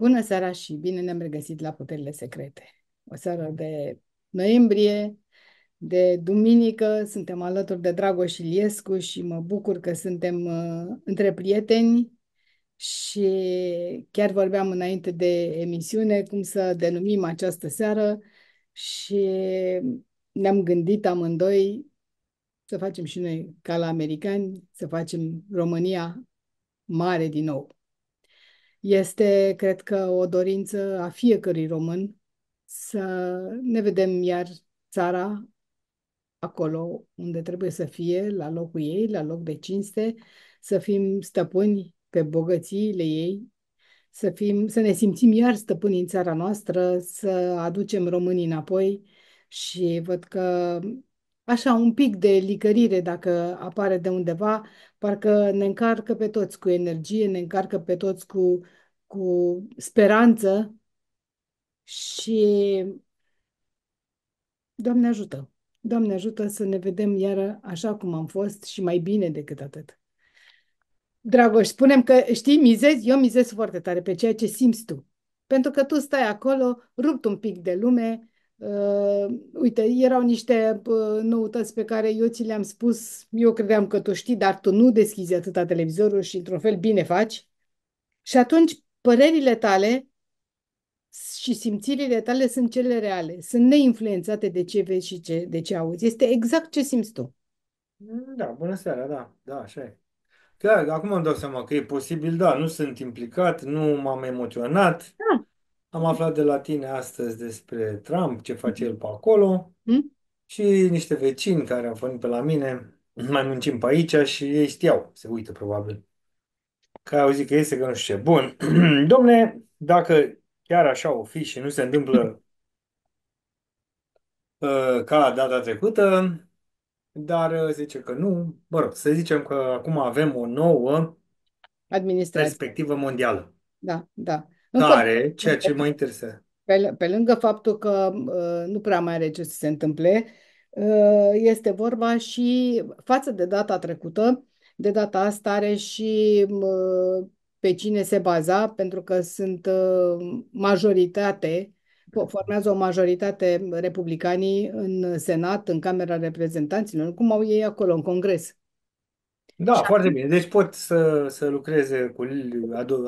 Bună seara și bine ne-am regăsit la Puterile Secrete. O seară de noiembrie, de duminică, suntem alături de Dragoș Iliescu și mă bucur că suntem uh, între prieteni și chiar vorbeam înainte de emisiune cum să denumim această seară și ne-am gândit amândoi să facem și noi ca la americani, să facem România mare din nou. Este, cred că, o dorință a fiecărui român să ne vedem iar țara acolo unde trebuie să fie, la locul ei, la loc de cinste, să fim stăpâni pe bogățiile ei, să, fim, să ne simțim iar stăpâni în țara noastră, să aducem românii înapoi și văd că așa un pic de licărire dacă apare de undeva, parcă ne încarcă pe toți cu energie, ne încarcă pe toți cu, cu speranță și Doamne ajută! Doamne ajută să ne vedem iară așa cum am fost și mai bine decât atât. Dragoș, spunem că, știi, mizezi, eu mizez foarte tare pe ceea ce simți tu. Pentru că tu stai acolo, rupt un pic de lume, Uh, uite, erau niște uh, noutăți pe care eu ți le-am spus, eu credeam că tu știi, dar tu nu deschizi atâta televizorul și într-un fel bine faci. Și atunci părerile tale și simțirile tale sunt cele reale, sunt neinfluențate de ce vezi și ce, de ce auzi. Este exact ce simți tu. Mm, da, bună seara, da, da, așa e. Chiar acum îmi dau seama că e posibil, da, nu sunt implicat, nu m-am emoționat. Da. Am mm-hmm. aflat de la tine astăzi despre Trump, ce face el pe acolo mm-hmm. și niște vecini care au venit pe la mine, mai muncim pe aici și ei știau, se uită probabil, că au zis că este că nu știu ce. Bun, domne, dacă chiar așa o fi și nu se întâmplă uh, ca data trecută, dar uh, zice că nu, mă rog, să zicem că acum avem o nouă Administrație. perspectivă mondială. Da, da. Încă tare, ceea ce mă interesează. Pe, pe lângă faptul că uh, nu prea mai are ce să se întâmple, uh, este vorba și față de data trecută, de data asta are și uh, pe cine se baza, pentru că sunt uh, majoritate, formează o majoritate republicanii în Senat, în Camera Reprezentanților, cum au ei acolo, în Congres. Da, Și foarte atunci, bine. Deci pot să, să lucreze cu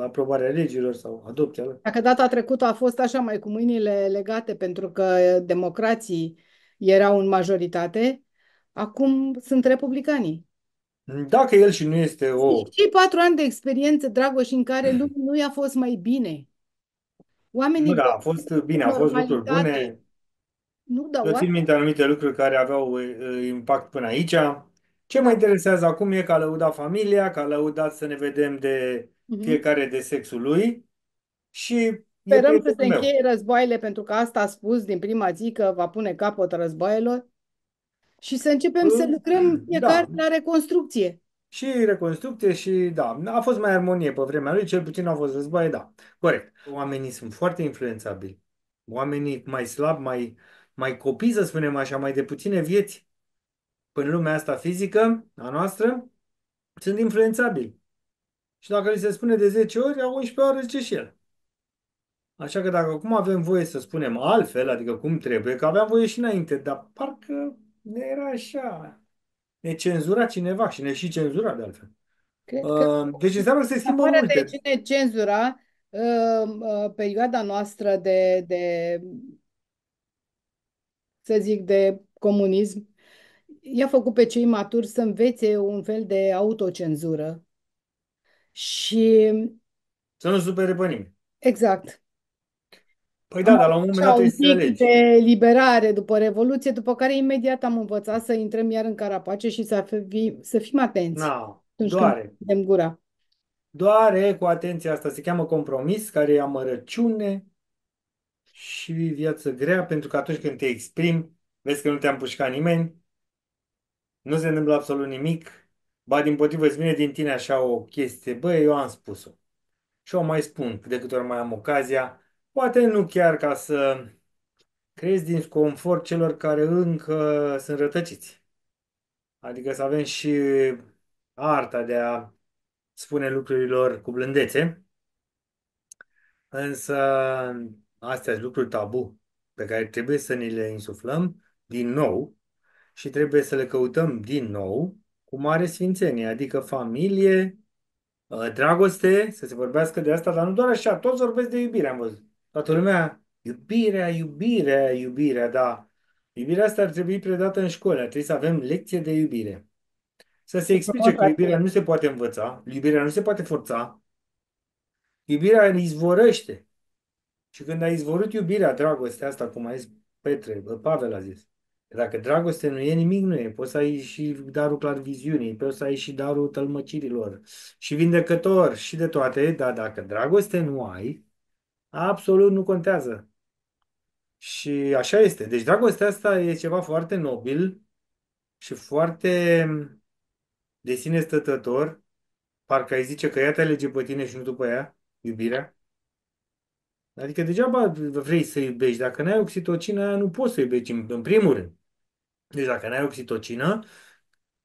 aprobarea legilor sau adopția lor. Dacă data trecută a fost așa mai cu mâinile legate pentru că democrații erau în majoritate, acum sunt republicanii. Dacă el și nu este o... Și deci patru ani de experiență, Dragoș, în care mm. lumea nu i-a fost mai bine. Oamenii... Nu, da, a fost bine, a fost lucruri bune. Nu, da, Eu țin minte anumite lucruri care aveau uh, impact până aici. Ce mă interesează acum e că a lăudat familia, că a lăudat să ne vedem de mhm. fiecare de sexul lui și Sperăm să se meu. încheie războaiele, pentru că asta a spus din prima zi că va pune capăt războaielor și să începem uh, să lucrăm fiecare da. la reconstrucție. Și reconstrucție și da, a fost mai armonie pe vremea lui, cel puțin a fost războaie, da. Corect. Oamenii sunt foarte influențabili. Oamenii mai slabi, mai, mai copii, să spunem așa, mai de puține vieți, în lumea asta fizică, a noastră, sunt influențabili. Și dacă li se spune de 10 ori, a 11 ori zice și el. Așa că dacă acum avem voie să spunem altfel, adică cum trebuie, că aveam voie și înainte, dar parcă ne era așa. Ne cenzura cineva și ne și cenzura de altfel. Cred ă, că deci înseamnă că se schimbă multe. de cine cenzura, ă, ă, perioada noastră de, de să zic, de comunism, i-a făcut pe cei maturi să învețe un fel de autocenzură și... Să nu supere pe nimeni. Exact. Păi da, dar la un moment dat să de liberare după Revoluție, după care imediat am învățat să intrăm iar în carapace și să, fi, să fim atenți. Na, doare. Când gura. Doare cu atenția asta. Se cheamă compromis, care e amărăciune și viață grea, pentru că atunci când te exprimi, vezi că nu te-a împușcat nimeni, nu se întâmplă absolut nimic, ba din potrivă îți vine din tine așa o chestie, Băi, eu am spus-o. Și o mai spun de câte ori mai am ocazia, poate nu chiar ca să creezi confort celor care încă sunt rătăciți. Adică să avem și arta de a spune lucrurilor cu blândețe, însă astea sunt lucruri tabu pe care trebuie să ni le insuflăm din nou și trebuie să le căutăm din nou cu mare sfințenie, adică familie, ă, dragoste, să se vorbească de asta, dar nu doar așa, toți vorbesc de iubire, am văzut. Toată lumea, iubirea, iubirea, iubirea, da. Iubirea asta ar trebui predată în școală, trebuie să avem lecție de iubire. Să se explice că iubirea nu se poate învăța, iubirea nu se poate forța, iubirea izvorăște. Și când a izvorât iubirea, dragostea asta, cum a zis Petre, Pavel a zis, dacă dragoste nu e, nimic nu e. Poți să ai și darul viziunii, poți să ai și darul tălmăcirilor, și vindecător, și de toate, dar dacă dragoste nu ai, absolut nu contează. Și așa este. Deci dragostea asta e ceva foarte nobil și foarte de sine stătător. Parcă ai zice că ea te alege pe tine și nu după ea, iubirea. Adică degeaba vrei să iubești. Dacă n-ai oxitocina, nu poți să iubești în, în primul rând. Deci dacă n-ai oxitocină,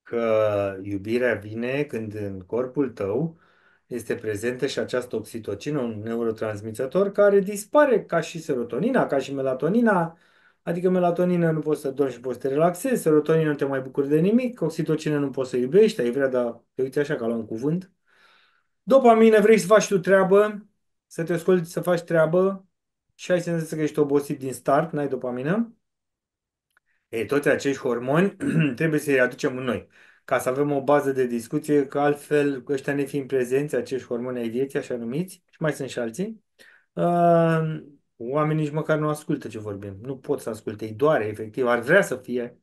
că iubirea vine când în corpul tău este prezentă și această oxitocină, un neurotransmițător care dispare ca și serotonina, ca și melatonina, adică melatonina nu poți să dormi și poți să te relaxezi, serotonina nu te mai bucuri de nimic, oxitocină nu poți să iubești, ai vrea, dar te uiți așa ca la un cuvânt. Dopamină, vrei să faci tu treabă, să te asculti să faci treabă și ai senzația că ești obosit din start, n-ai dopamină. Ei, toți acești hormoni trebuie să-i aducem în noi, ca să avem o bază de discuție, că altfel ăștia ne fiind prezenți, acești hormoni ai vieții, așa numiți, și mai sunt și alții, uh, oamenii nici măcar nu ascultă ce vorbim. Nu pot să asculte, îi doare, efectiv, ar vrea să fie,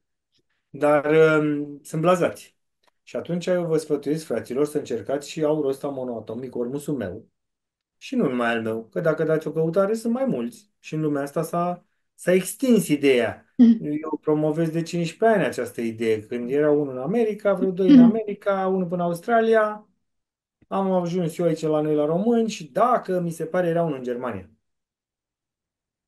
dar uh, sunt blazați. Și atunci eu vă sfătuiesc, fraților, să încercați și aurul ăsta monoatomic, ormusul meu, și nu numai al meu, că dacă dați o căutare, sunt mai mulți. Și în lumea asta s-a, s-a extins ideea Mm. Eu promovez de 15 ani această idee. Când era unul în America, vreo doi în mm. America, unul până în Australia, am ajuns eu aici la noi la români și dacă mi se pare era unul în Germania.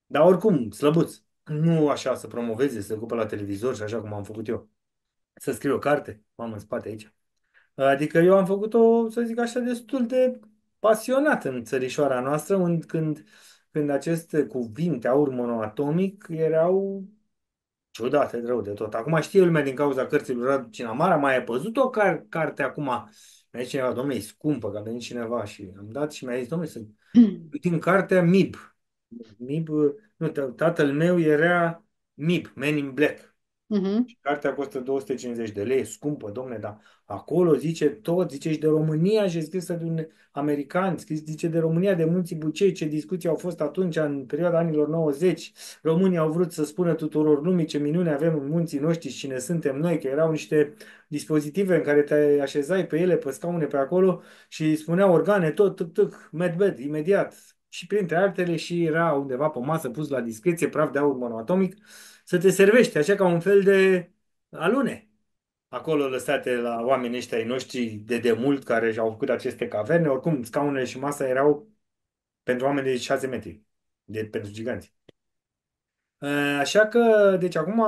Dar oricum, slăbuț. Nu așa să promoveze, să ocupe la televizor și așa cum am făcut eu. Să scriu o carte, m-am în spate aici. Adică eu am făcut-o, să zic așa, destul de pasionat în țărișoara noastră, când, când aceste cuvinte, aur monoatomic, erau Ciudat, e rău de tot. Acum știe lumea din cauza cărții lui Radu Cinamara, mai a păzut o car- carte acum. Mi-a zis cineva, domnule, e scumpă, că a venit cineva și am dat și mi-a zis, domnule, să... din cartea MIB. MIB, nu, tatăl meu era MIB, Men in Black. Uh-huh. Și cartea costă 250 de lei, scumpă, domne, dar acolo zice tot, zice și de România și e scrisă de un american, scris, zice de România, de munții Bucei, ce discuții au fost atunci, în perioada anilor 90. Românii au vrut să spună tuturor lumii ce minune avem în munții noștri și cine suntem noi, că erau niște dispozitive în care te așezai pe ele, pe scaune, pe acolo și spunea organe, tot, tâc, tâc, med, imediat. Și printre altele și era undeva pe masă pus la discreție praf de aur monoatomic, să te servește, așa ca un fel de alune. Acolo lăsate la oamenii ăștia ai noștri de demult care și-au făcut aceste caverne, oricum scaunele și masa erau pentru oameni de 6 metri, de, pentru giganți. Așa că, deci acum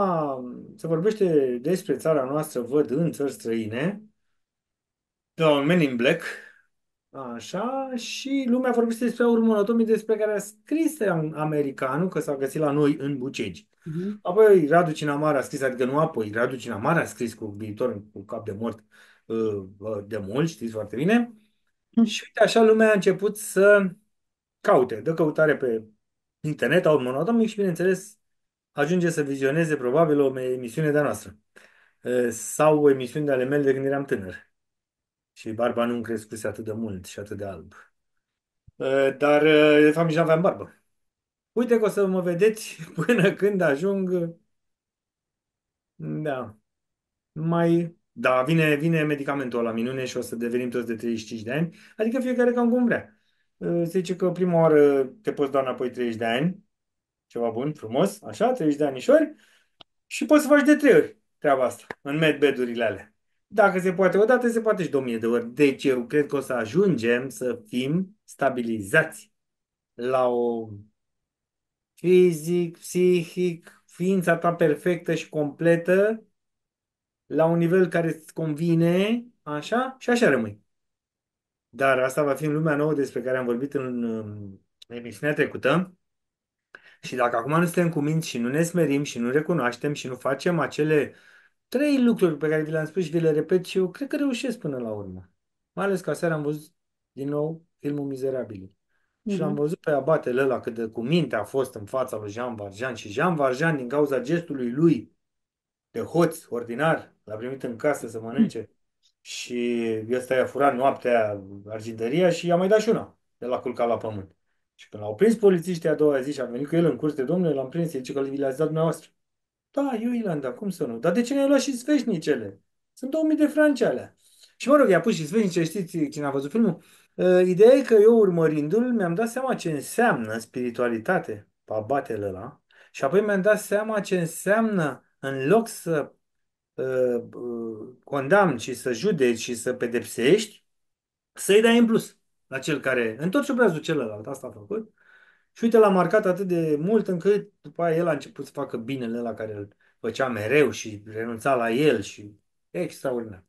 se vorbește despre țara noastră, văd în țări străine, de la un man in black, așa, și lumea vorbește despre urmă despre care a scris americanul că s-a găsit la noi în Bucegi. Mhm. Apoi Radu Cinamar a scris, adică nu apoi, Radu Cinamar a scris cu viitor cu cap de mort uh, uh, de mult, știți foarte bine. Mhm. Și uite, așa lumea a început să caute, dă căutare pe internet, au monotomic și, bineînțeles, ajunge să vizioneze probabil o emisiune de-a noastră uh, sau o emisiune de ale mele de când eram tânăr. Și barba nu mi crescuse atât de mult și atât de alb. Dar, de fapt, nici nu aveam barbă. Uite că o să mă vedeți până când ajung. Da. Mai. Da, vine, vine medicamentul la minune și o să devenim toți de 35 de ani. Adică fiecare cam cum vrea. Se zice că prima oară te poți da înapoi 30 de ani. Ceva bun, frumos, așa, 30 de ani Și poți să faci de trei ori treaba asta, în medbedurile alea. Dacă se poate odată, se poate și de de ori. Deci eu cred că o să ajungem să fim stabilizați la o fizic, psihic, ființa ta perfectă și completă, la un nivel care îți convine, așa, și așa rămâi. Dar asta va fi în lumea nouă despre care am vorbit în, în emisiunea trecută. Și dacă acum nu suntem cu minți și nu ne smerim și nu recunoaștem și nu facem acele trei lucruri pe care vi le-am spus și vi le repet și eu cred că reușesc până la urmă. Mai ales că aseară am văzut din nou filmul Mizerabili. Mm-hmm. Și l-am mhm. văzut pe abatele ăla cât de cu minte a fost în fața lui Jean Valjean și Jean Valjean din cauza gestului lui de hoț ordinar l-a primit în casă să mănânce mm. și ăsta i-a furat noaptea argintăria și i-a mai dat și una de la culcat la pământ. Și când l-au prins polițiștii a doua zi și am venit cu el în curte, domnule, l-am prins, zice că le-ați dat dumneavoastră. Da, eu i am dat, cum să nu? Dar de ce ne-ai luat și sfeșnicele? Sunt 2000 de franci alea. Și mă rog, i-a pus și sfeșnice, știți, cine a văzut filmul, Eh, ideea e că eu urmărindu-l mi-am dat seama ce înseamnă spiritualitate, abatele ăla, și apoi mi-am dat seama ce înseamnă în loc să uh, eh, eh, condamni și să judeci și să pedepsești, să-i dai în plus la cel care în tot subrazul celălalt, asta a făcut. Și uite, l-a marcat atât de mult încât după aia el a început să facă binele la care îl făcea mereu și renunța la el și extraordinar.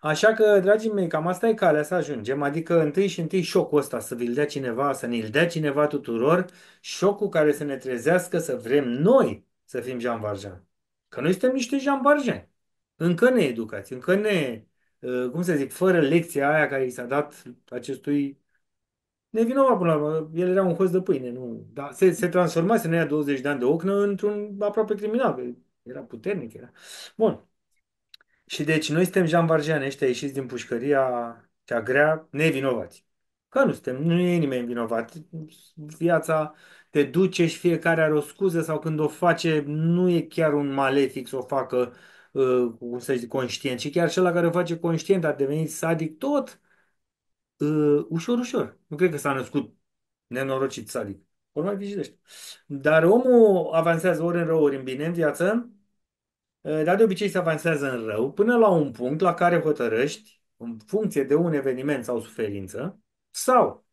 Așa că, dragii mei, cam asta e calea să ajungem, adică întâi și întâi șocul ăsta să vi-l dea cineva, să ne-l dea cineva tuturor, șocul care să ne trezească să vrem noi să fim Jean Valjean. Că noi suntem niște Jean Valjean. Încă ne educați, încă ne, uh, cum să zic, fără lecția aia care i s-a dat acestui nevinovat până la urmă. El era un host de pâine, nu? Dar se, se transformase în aia 20 de ani de ochnă într-un aproape criminal. Era puternic, era. Bun. Și deci noi suntem janvargeani ăștia ieșiți din pușcăria cea grea, nevinovați. Că nu suntem, nu e nimeni vinovat. Viața te duce și fiecare are o scuză sau când o face nu e chiar un malefic să o facă uh, cum să zic, conștient, Și chiar cel care o face conștient a devenit sadic tot uh, ușor, ușor. Nu cred că s-a născut nenorocit sadic. Ori mai vigilește. Dar omul avansează ori în rău, ori în bine în viață Eh, dar de obicei se avansează în rău, până la un punct la care hotărăști, în funcție de un eveniment sau suferință, sau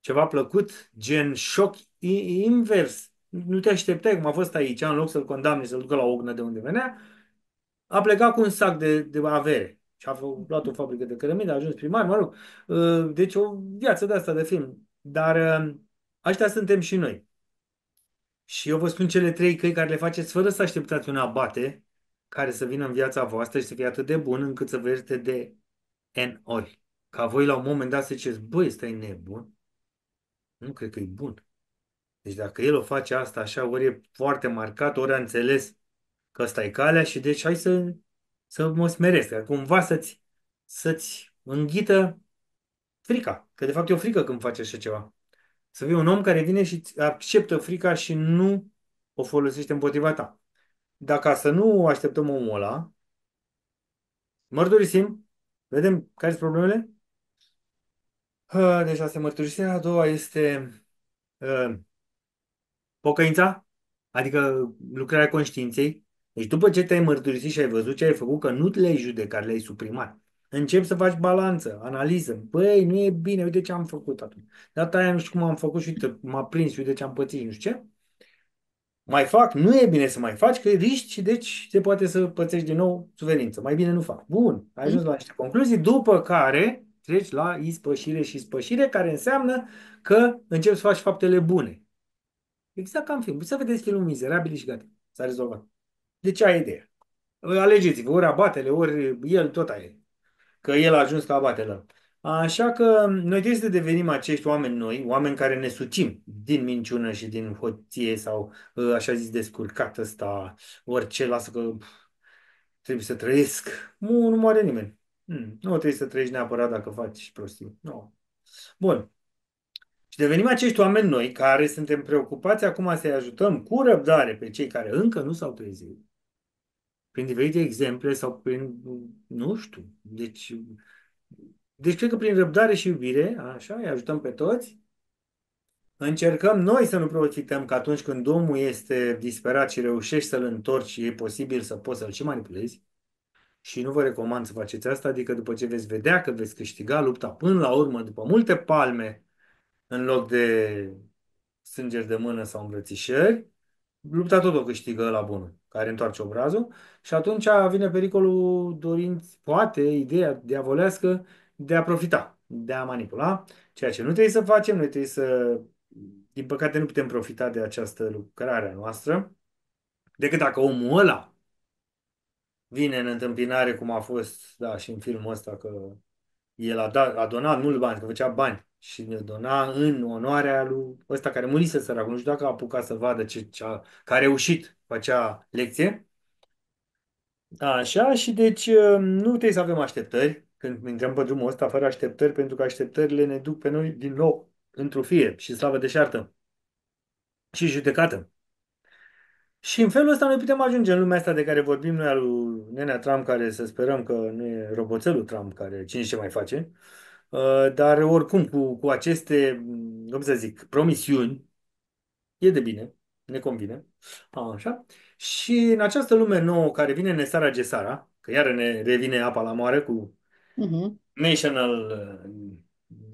ceva plăcut, gen șoc invers, nu te așteptai cum a fost aici, în loc să-l condamne, să-l ducă la ognă de unde venea, a plecat cu un sac de, de avere și a luat o fabrică de cărămidă, a ajuns primar, mă rog. Eh, deci o viață de asta de film. Dar eh, ăștia suntem și noi. Și eu vă spun cele trei căi care le faceți fără să așteptați un abate care să vină în viața voastră și să fie atât de bun încât să vă ierte de N ori. Ca voi la un moment dat să ziceți, băi, ăsta e nebun. Nu cred că e bun. Deci dacă el o face asta așa, ori e foarte marcat, ori a înțeles că ăsta e calea și deci hai să, să mă smeresc. Cumva să-ți, să înghită frica. Că de fapt e o frică când faci așa ceva. Să fii un om care vine și acceptă frica și nu o folosește împotriva ta. Dacă să nu așteptăm omul ăla, mărturisim, vedem care sunt problemele. Deci asta e mărturisirea. A doua este uh, pocăința, adică lucrarea conștiinței. Deci după ce te-ai mărturisit și ai văzut ce ai făcut, că nu le-ai judecat, le-ai suprimat Încep să faci balanță, analiză. Băi, nu e bine, uite ce am făcut atunci. Data aia nu știu cum am făcut și uite, m-a prins, uite ce am pățit, nu știu ce. Mai fac, nu e bine să mai faci, că riști și deci se poate să pățești din nou suferință. Mai bine nu fac. Bun, ai ajuns la niște concluzii, după care treci la ispășire și ispășire, care înseamnă că începi să faci faptele bune. Exact ca în film. Să vedeți filmul Mizerabil și gata. S-a rezolvat. De ce ai ideea. Alegeți-vă, ori abatele, ori el, tot aia că el a ajuns la batelă. Așa că noi trebuie să devenim acești oameni noi, oameni care ne sucim din minciună și din hoție sau ă, așa zis descurcat ăsta, orice, lasă că trebuie să trăiesc. Nu, nu moare nimeni. Hmm, nu trebuie să trăiești neapărat dacă faci prostii. Nu. Bun. Și devenim acești oameni noi care suntem preocupați acum să-i ajutăm cu răbdare pe cei care încă nu s-au trezit prin diferite exemple sau prin, nu știu, deci, deci cred că prin răbdare și iubire, așa, îi ajutăm pe toți, încercăm noi să nu profităm că atunci când omul este disperat și reușești să-l întorci, e posibil să poți să-l și manipulezi, și nu vă recomand să faceți asta, adică după ce veți vedea că veți câștiga lupta până la urmă, după multe palme, în loc de sângeri de mână sau îmbrățișări, lupta tot o câștigă la bunul, care întoarce obrazul și atunci vine pericolul dorinț, poate, ideea de a volească, de a profita, de a manipula, ceea ce nu trebuie să facem, noi trebuie să, din păcate, nu putem profita de această lucrare a noastră, decât dacă omul ăla vine în întâmpinare, cum a fost, da, și în filmul ăsta, că el a, dat, a donat mult bani, că făcea bani și ne dona în onoarea lui ăsta care murise săracul. Nu știu dacă a apucat să vadă ce, ce a, că a reușit cu acea lecție. Așa, și deci um, nu trebuie să avem așteptări când intrăm pe drumul ăsta fără așteptări, pentru că așteptările ne duc pe noi din nou într-o fie și slavă deșartă și judecată. Și în felul ăsta noi putem ajunge în lumea asta de care vorbim noi, al lui Nenea Trump, care să sperăm că nu e roboțelul Trump, care cine ce mai face, uh, Uh, dar oricum, cu, cu aceste, mm, cum să zic, promisiuni, e de bine, ne convine. Așa. Și în această lume nouă care vine Nesara Gesara, că iară ne revine apa la moare cu uh-huh. National... Uh,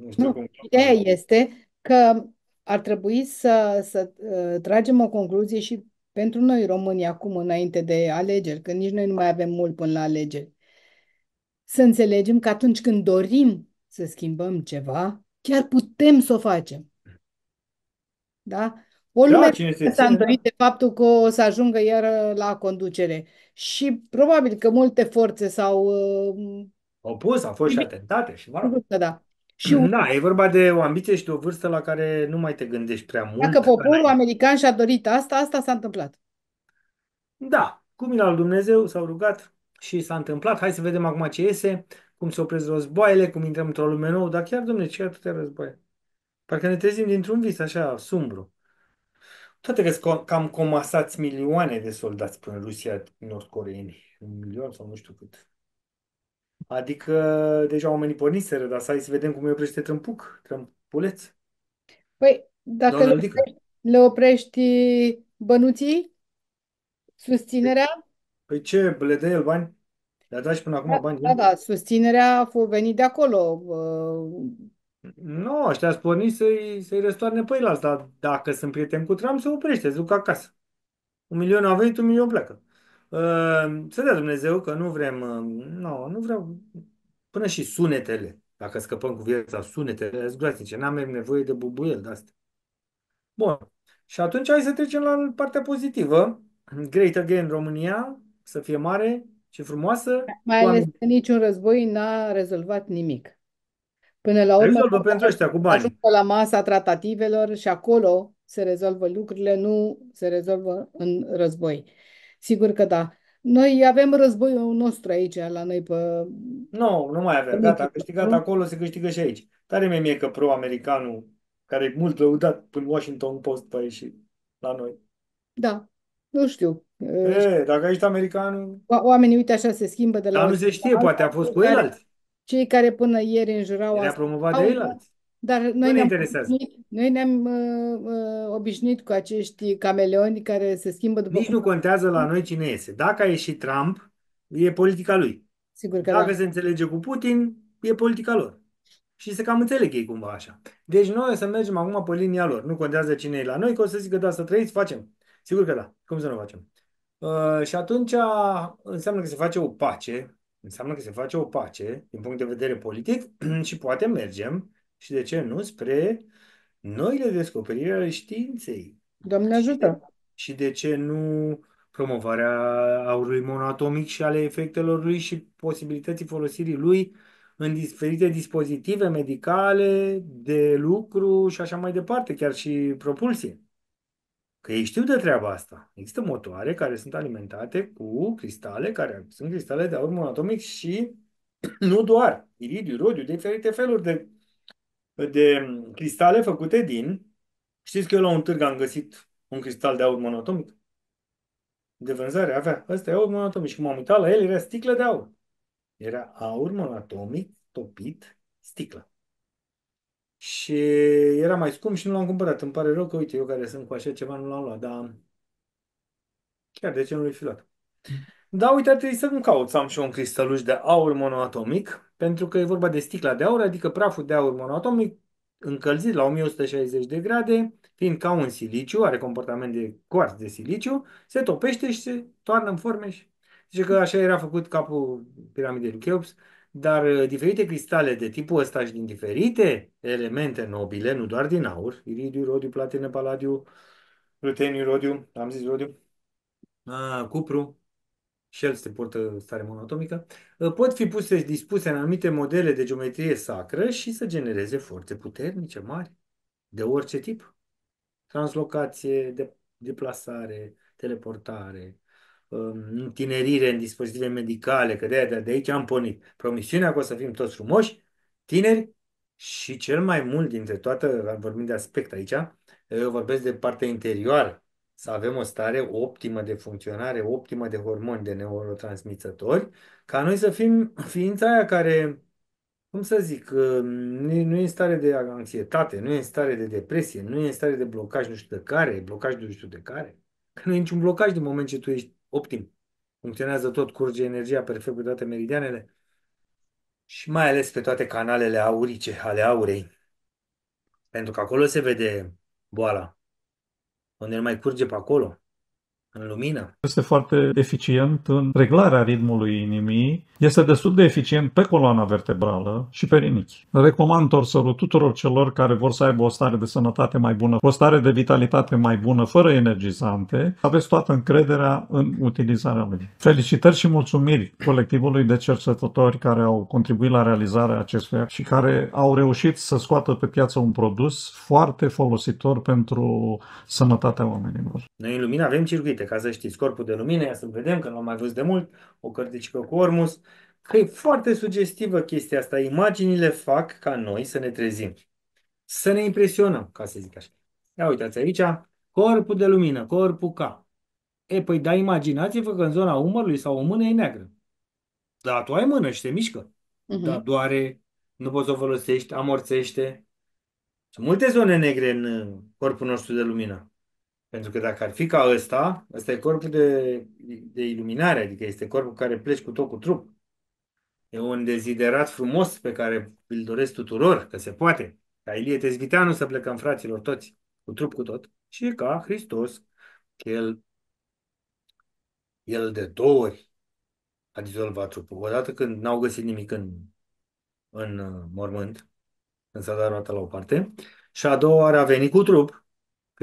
nu, știu nu cum. ideea este că ar trebui să, să uh, tragem o concluzie și pentru noi românii acum înainte de alegeri, că nici noi nu mai avem mult până la alegeri. Să înțelegem că atunci când dorim să schimbăm ceva, chiar putem să o facem. Da? O lume da, s-a îndoit da. de faptul că o să ajungă iar la conducere. Și probabil că multe forțe s-au... Opus, uh, au fost și atentate și mă rog. Da. da. Și da, e vorba de o ambiție și de o vârstă la care nu mai te gândești prea mult. Dacă poporul american și-a dorit asta, asta s-a întâmplat. Da, cu mila Dumnezeu s-au rugat și s-a întâmplat. Hai să vedem acum ce iese cum se opresc războaiele, cum intrăm într-o lume nouă, dar chiar, domne, ce atâtea războaie? Parcă ne trezim dintr-un vis așa, sumbru. Toate că cam comasați milioane de soldați până Rusia, nordcoreeni. Un milion sau nu știu cât. Adică deja oamenii porniseră, dar să să vedem cum îi oprește trâmpuc, trâmpuleț. Păi, dacă le oprești, le oprești bănuții, susținerea? Păi ce, le dă el bani? Le-a dat și până acum da, bani. Da, da, susținerea a venit de acolo. Nu, ăștia ați pornit să-i, să-i răstoarne pe ăla, dar dacă sunt prieteni cu Trump, se oprește, se duc acasă. Un milion a venit, un milion pleacă. Ehm, să dea Dumnezeu că nu vrem, ehm, nu, nu vreau, până și sunetele, dacă scăpăm cu viața, sunetele, zgroaznice, n-am nevoie de bubuiel de astea. Bun, și atunci hai să trecem la partea pozitivă. Great Again România, să fie mare, și frumoasă. Mai ales că niciun război n-a rezolvat nimic. Până la urmă, rezolvă pentru ăștia cu bani. la masa tratativelor și acolo se rezolvă lucrurile, nu se rezolvă în război. Sigur că da. Noi avem războiul nostru aici, la noi pe... Nu, nu mai avem. Gata, a câștigat nu? acolo, se câștigă și aici. Tare mie mie că pro-americanul, care e mult lăudat până Washington Post pe aici și la noi. Da, nu știu. E, dacă ești american... Oamenii, uite așa, se schimbă de la... Dar nu se știe, poate a fost cu el Cei care până ieri înjurau Era asta... promovat de el Dar noi ne ne-am interesează. obișnuit, noi ne-am uh, uh, obișnuit cu acești cameleoni care se schimbă după... Nici nu contează la noi cine iese. Dacă a ieșit Trump, e politica lui. Sigur că Dacă da. se înțelege cu Putin, e politica lor. Și se cam înțeleg ei cumva așa. Deci noi o să mergem acum pe linia lor. Nu contează cine e la noi, că o să zică da, să trăiți, facem. Sigur că da. Cum să nu facem? Uh, și atunci înseamnă că se face o pace, înseamnă că se face o pace din punct de vedere politic și poate mergem și de ce nu spre noile descoperiri ale științei. Doamne ajută! Și de ce nu promovarea aurului monatomic și ale efectelor lui și posibilității folosirii lui în diferite dispozitive medicale, de lucru și așa mai departe, chiar și propulsie. Că ei știu de treaba asta. Există motoare care sunt alimentate cu cristale, care sunt cristale de aur monatomic și nu doar, iridiu, rodiu, diferite feluri de, de cristale făcute din... Știți că eu la un târg am găsit un cristal de aur monatomic? De vânzare avea. Ăsta e aur monatomic. Și când m-am uitat la el, era sticlă de aur. Era aur monatomic topit sticlă. Și era mai scump și nu l-am cumpărat. Îmi pare rău că, uite, eu care sunt cu așa ceva nu l-am luat, dar chiar de ce nu l-ai fi luat? Da, uite, ar trebui să-mi caut să am și un cristăluș de aur monoatomic, pentru că e vorba de sticla de aur, adică praful de aur monoatomic încălzit la 1160 de grade, fiind ca un siliciu, are comportament de cuarț de siliciu, se topește și se toarnă în forme și zice că așa era făcut capul piramidei lui Cheops, dar uh, diferite cristale de tipul ăsta și din diferite elemente nobile, nu doar din aur, iridiu, rodiu, platină, paladiu, ruteniu, rodiu, am zis rodiu, a, cupru, și el se poartă stare monatomică, uh, pot fi puse și dispuse în anumite modele de geometrie sacră și să genereze forțe puternice, mari, de orice tip. Translocație, de, deplasare, teleportare, Um, tinerire în dispozitive medicale, că de, de, de aici am pornit. Promisiunea că o să fim toți frumoși, tineri și cel mai mult dintre toată, vorbim de aspect aici, eu vorbesc de partea interioară, să avem o stare optimă de funcționare, optimă de hormoni, de neurotransmițători, ca noi să fim ființa aia care, cum să zic, um, nu e în stare de anxietate, nu e în stare de depresie, nu e în stare de blocaj nu știu de care, blocaj nu știu de care. Că nu e niciun blocaj din moment ce tu ești optim. Funcționează tot, curge energia perfect pe toate meridianele și mai ales pe toate canalele aurice ale aurei. Pentru că acolo se vede boala. Unde nu mai curge pe acolo, în lumină. Este foarte eficient în reglarea ritmului inimii, este destul de eficient pe coloana vertebrală și pe rinichi. Recomand torsorul tuturor celor care vor să aibă o stare de sănătate mai bună, o stare de vitalitate mai bună, fără energizante, aveți toată încrederea în utilizarea lui. Felicitări și mulțumiri colectivului de cercetători care au contribuit la realizarea acestuia și care au reușit să scoată pe piață un produs foarte folositor pentru sănătatea oamenilor. Noi în lumina avem circuit uite, ca să știți. Corpul de lumină, ia să vedem, că nu l-am mai văzut de mult, o cărticică cu Ormus, că e foarte sugestivă chestia asta. Imaginile fac ca noi să ne trezim, să ne impresionăm, ca să zic așa. Ia uitați aici, corpul de lumină, corpul ca. E, păi da, imaginați-vă că în zona umărului sau o mână e neagră. Dar tu ai mână și se mișcă. Uh-huh. Dar doare, nu poți să o folosești, amorțește. Sunt multe zone negre în corpul nostru de lumină. Pentru că dacă ar fi ca ăsta, ăsta e corpul de, de iluminare, adică este corpul care pleci cu tot cu trup. E un deziderat frumos pe care îl doresc tuturor, că se poate. Ca Ilie Tezviteanu să plecăm fraților toți, cu trup cu tot, și ca Hristos, că el, el de două ori a dizolvat trupul. Odată când n-au găsit nimic în, în uh, mormânt, când s-a dat roata la o parte, și a doua oară a venit cu trup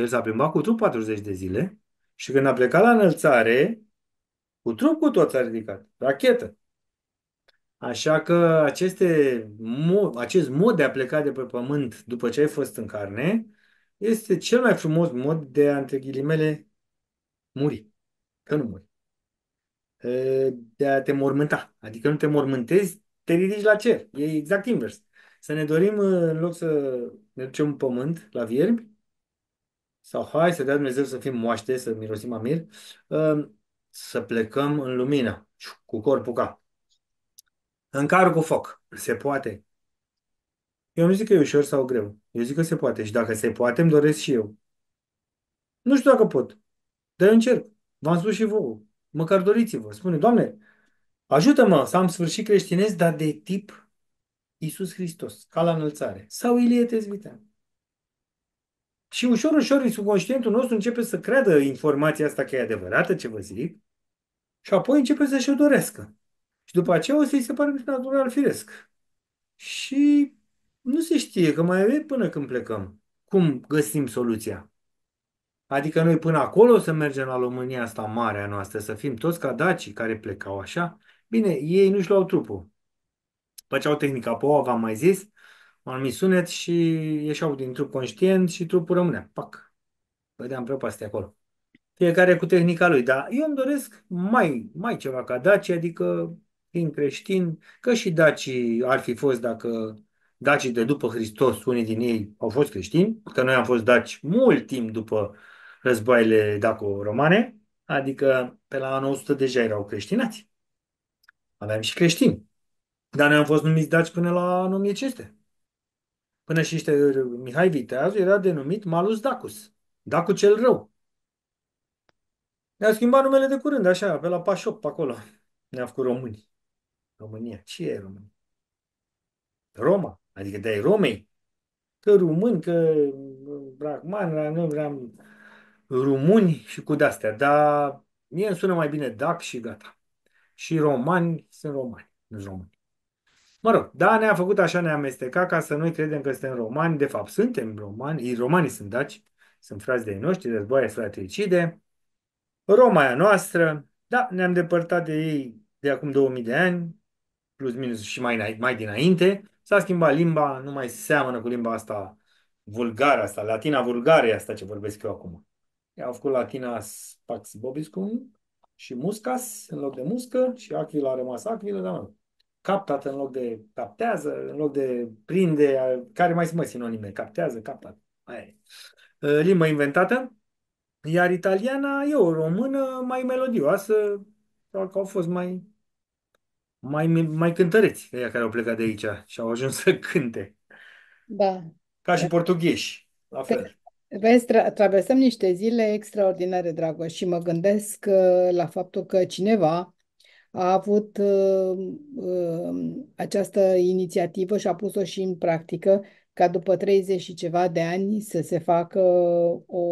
el s-a plimbat cu trup 40 de zile și când a plecat la înălțare, cu trup cu tot s-a ridicat. Rachetă. Așa că aceste, acest mod de a pleca de pe pământ după ce ai fost în carne este cel mai frumos mod de a, între ghilimele, muri. Că nu muri. De a te mormânta. Adică nu te mormântezi, te ridici la cer. E exact invers. Să ne dorim, în loc să ne ducem pământ, la viermi, sau hai să dea Dumnezeu să fim moaște, să mirosim amir, um, să plecăm în lumină, cu corpul ca. În car cu foc. Se poate. Eu nu zic că e ușor sau greu. Eu zic că se poate. Și dacă se poate, îmi doresc și eu. Nu știu dacă pot. Dar eu încerc. V-am spus și vouă. Măcar doriți-vă. Spune, Doamne, ajută-mă să am sfârșit creștinesc, dar de tip Iisus Hristos, ca la înălțare. Sau Ilie Tezvitean. Și ușor, ușor, subconștientul nostru începe să creadă informația asta că e adevărată, ce vă zic, și apoi începe să și-o dorească. Și după aceea o să-i se pare natural firesc. Și nu se știe că mai avem până când plecăm. Cum găsim soluția? Adică noi până acolo să mergem la România asta mare a noastră, să fim toți ca dacii care plecau așa? Bine, ei nu-și luau trupul. Păceau tehnica POA, v-am mai zis, un anumit sunet și ieșeau din trup conștient și trupul rămânea. Pac! Vedeam prăpastia acolo. Fiecare cu tehnica lui, dar eu îmi doresc mai, mai ceva ca Daci, adică fiind creștin, că și Daci ar fi fost dacă Daci de după Hristos, unii din ei au fost creștini, că noi am fost daci mult timp după războaiele daco-romane, adică pe la anul 100 deja erau creștinați. Aveam și creștini. Dar noi am fost numiți daci până la anul 1500 până și niște uh, Mihai Viteazu era denumit Malus Dacus, Dacu cel rău. Ne-a schimbat numele de curând, așa, pe la Pașop, pe acolo. Ne-a făcut români. România. Ce e România? Roma. Adică de-ai Romei. Că români, că uh, brahman, nu vreau rumuni și cu de-astea. Dar mie îmi sună mai bine dac și gata. Și romani sunt romani, nu români. Mă rog, da, ne-a făcut așa, ne-a amestecat ca să noi credem că suntem romani. De fapt, suntem romani, romanii sunt daci, sunt frați de ei noștri, războaie fratricide. Roma e a noastră, da, ne-am depărtat de ei de acum 2000 de ani, plus minus și mai, mai dinainte. S-a schimbat limba, nu mai seamănă cu limba asta vulgară, asta, latina vulgară asta ce vorbesc eu acum. Au făcut latina spax Bobiscum și Muscas în loc de muscă și Aquila a rămas Aquila, dar mă, captat în loc de captează, în loc de prinde, care mai sunt mai sinonime? Captează, captat. Aia e. Uh, Limba inventată. Iar italiana e o română mai melodioasă, sau că au fost mai, mai, mai cântăreți, ăia care au plecat de aici și au ajuns să cânte. Da. Ca și portugheși, la fel. Vezi, tra- traversăm niște zile extraordinare, dragă, și mă gândesc uh, la faptul că cineva a avut uh, um, această inițiativă și a pus-o și în practică ca după 30 și ceva de ani să se facă o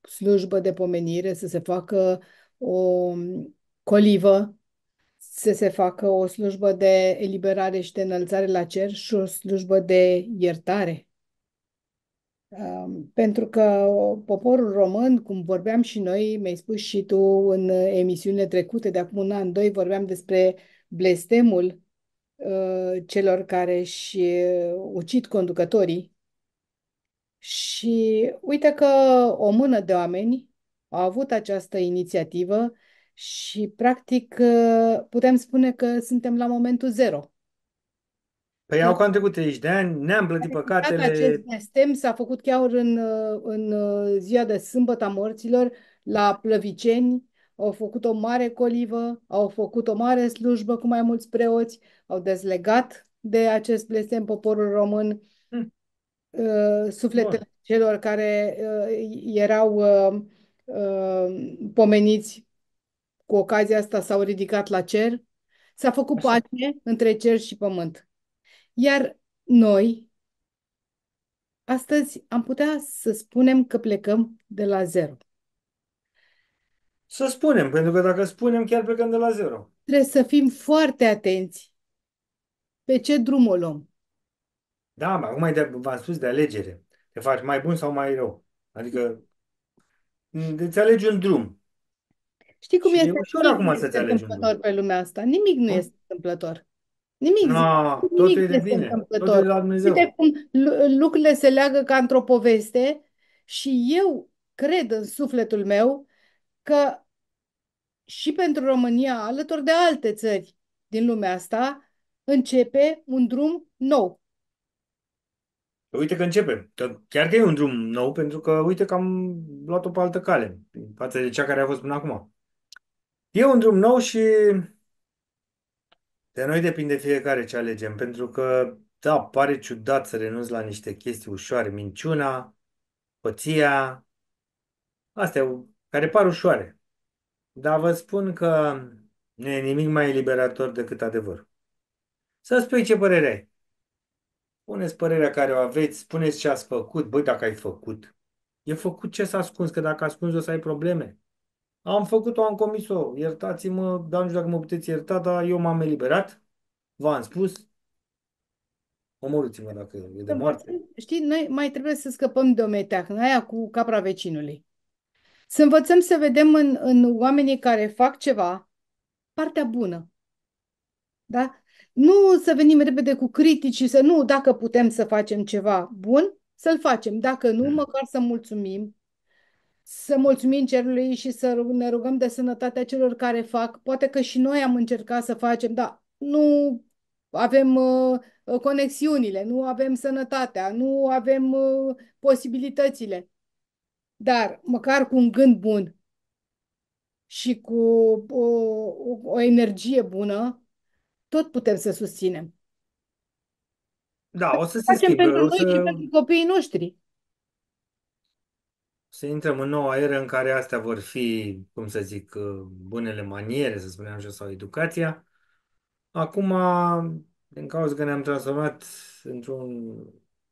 slujbă de pomenire, să se facă o um, colivă, să se facă o slujbă de eliberare și de înălțare la cer și o slujbă de iertare. Um, pentru că poporul român, cum vorbeam și noi, mi-ai spus și tu în emisiunile trecute, de acum un an, doi, vorbeam despre blestemul uh, celor care și uh, ucit conducătorii. Și uite că o mână de oameni au avut această inițiativă și, practic, uh, putem spune că suntem la momentul zero Păi au cam trecut 30 de ani, ne-am plătit păcatele. Acest blestem s-a făcut chiar în, uh, în uh, ziua de sâmbătă a morților la Plăviceni, au făcut o mare colivă, au făcut o mare slujbă cu mai mulți preoți, au dezlegat de acest blestem poporul român hmm. Uh, sufletele Bun. celor care erau pomeniți cu ocazia asta s-au ridicat la cer. S-a făcut Așa. pace între cer și pământ. Iar noi, astăzi, am putea să spunem că plecăm de la zero. Să spunem, pentru că dacă spunem, chiar plecăm de la zero. Trebuie să fim foarte atenți pe ce drum o luăm. Da, mă, acum de, v-am spus de alegere. Te faci mai bun sau mai rău. Adică îți alegi un drum. Știi cum și este? E ușor acum să-ți alegi un drum. pe lumea asta. Nimic nu Bun. este întâmplător. Nimic. No, nimic totul este bine. totul Totul la Dumnezeu. Uite cum lucrurile se leagă ca într-o poveste și eu cred în sufletul meu că și pentru România, alături de alte țări din lumea asta, începe un drum nou. Uite că începem. Că chiar că e un drum nou, pentru că uite că am luat-o pe altă cale față de cea care a fost până acum. E un drum nou și de noi depinde fiecare ce alegem, pentru că, da, pare ciudat să renunți la niște chestii ușoare, minciuna, păția, astea care par ușoare. Dar vă spun că nu e nimic mai eliberator decât adevărul. Să spui ce părere ai. Puneți părerea care o aveți, spuneți ce ați făcut. Băi, dacă ai făcut, e făcut ce s-a ascuns, că dacă ascunzi o să ai probleme. Am făcut-o, am comis-o. Iertați-mă, dar nu știu dacă mă puteți ierta, dar eu m-am eliberat. V-am spus. Omorâți-mă dacă e de moarte. Știi, noi mai trebuie să scăpăm de o meteahnă, aia cu capra vecinului. Să învățăm să vedem în, în oamenii care fac ceva partea bună. Da? Nu să venim repede cu critici și să nu, dacă putem să facem ceva bun, să-l facem. Dacă nu, hmm. măcar să mulțumim, să mulțumim cerului și să ne rugăm de sănătatea celor care fac. Poate că și noi am încercat să facem, dar nu avem uh, conexiunile, nu avem sănătatea, nu avem uh, posibilitățile. Dar măcar cu un gând bun și cu o, uh, o, o energie bună, tot putem să susținem. Da, o să se schimbe. Facem pentru o să... noi și pentru copiii noștri. Să intrăm în noua eră în care astea vor fi, cum să zic, uh, bunele maniere, să spunem așa, sau educația. Acum, din cauza că ne-am transformat într-un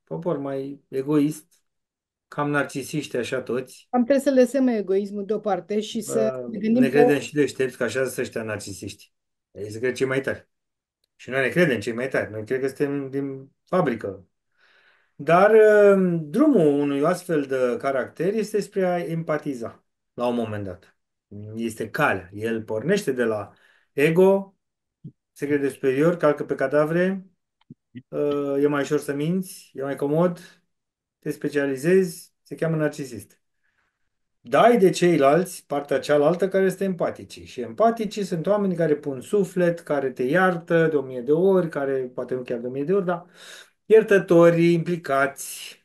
popor mai egoist, cam narcisiști așa toți. Am trebuit să lăsăm egoismul deoparte și să ne gândim Ne credem și deștepți că așa sunt ăștia narcisiști. Ei se cred cei mai tari. Și noi ne credem cei mai tari. Noi cred că suntem din fabrică, dar um, drumul unui astfel de caracter este spre a empatiza la un moment dat. Este calea. El pornește de la ego, se crede superior, calcă pe cadavre, uh, e mai ușor să minți, e mai comod, te specializezi, se cheamă narcisist. Dai de ceilalți partea cealaltă care este empatici Și empaticii sunt oameni care pun suflet, care te iartă de o mie de ori, care poate nu chiar de o mie de ori, dar iertătorii implicați.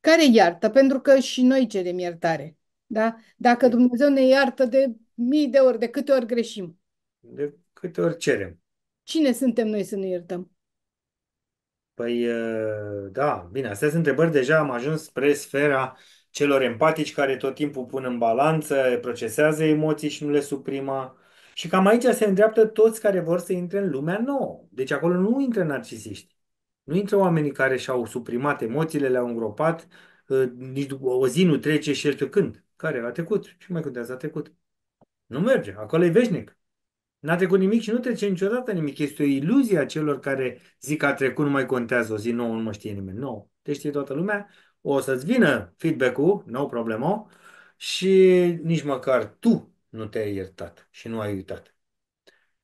Care iartă, pentru că și noi cerem iertare. Da? Dacă exact. Dumnezeu ne iartă de mii de ori, de câte ori greșim. De câte ori cerem. Cine suntem noi să ne iertăm? Păi, ă, da, bine, astea sunt întrebări. Deja am ajuns spre sfera celor empatici care tot timpul pun în balanță, procesează emoții și nu le suprimă. Și cam aici se îndreaptă toți care vor să intre în lumea nouă. Deci acolo nu intră narcisiști. Nu intră oamenii care și-au suprimat emoțiile, le-au îngropat, ă, nici o zi nu trece și el când? Care? A trecut. Și mai contează, a trecut. Nu merge. Acolo e veșnic. N-a trecut nimic și nu trece niciodată nimic. Este o iluzie a celor care zic că a trecut, nu mai contează o zi nouă, nu mă știe nimeni. Nu. Te deci știe toată lumea. O să-ți vină feedback-ul, no problemă, și nici măcar tu nu te-ai iertat și nu ai uitat.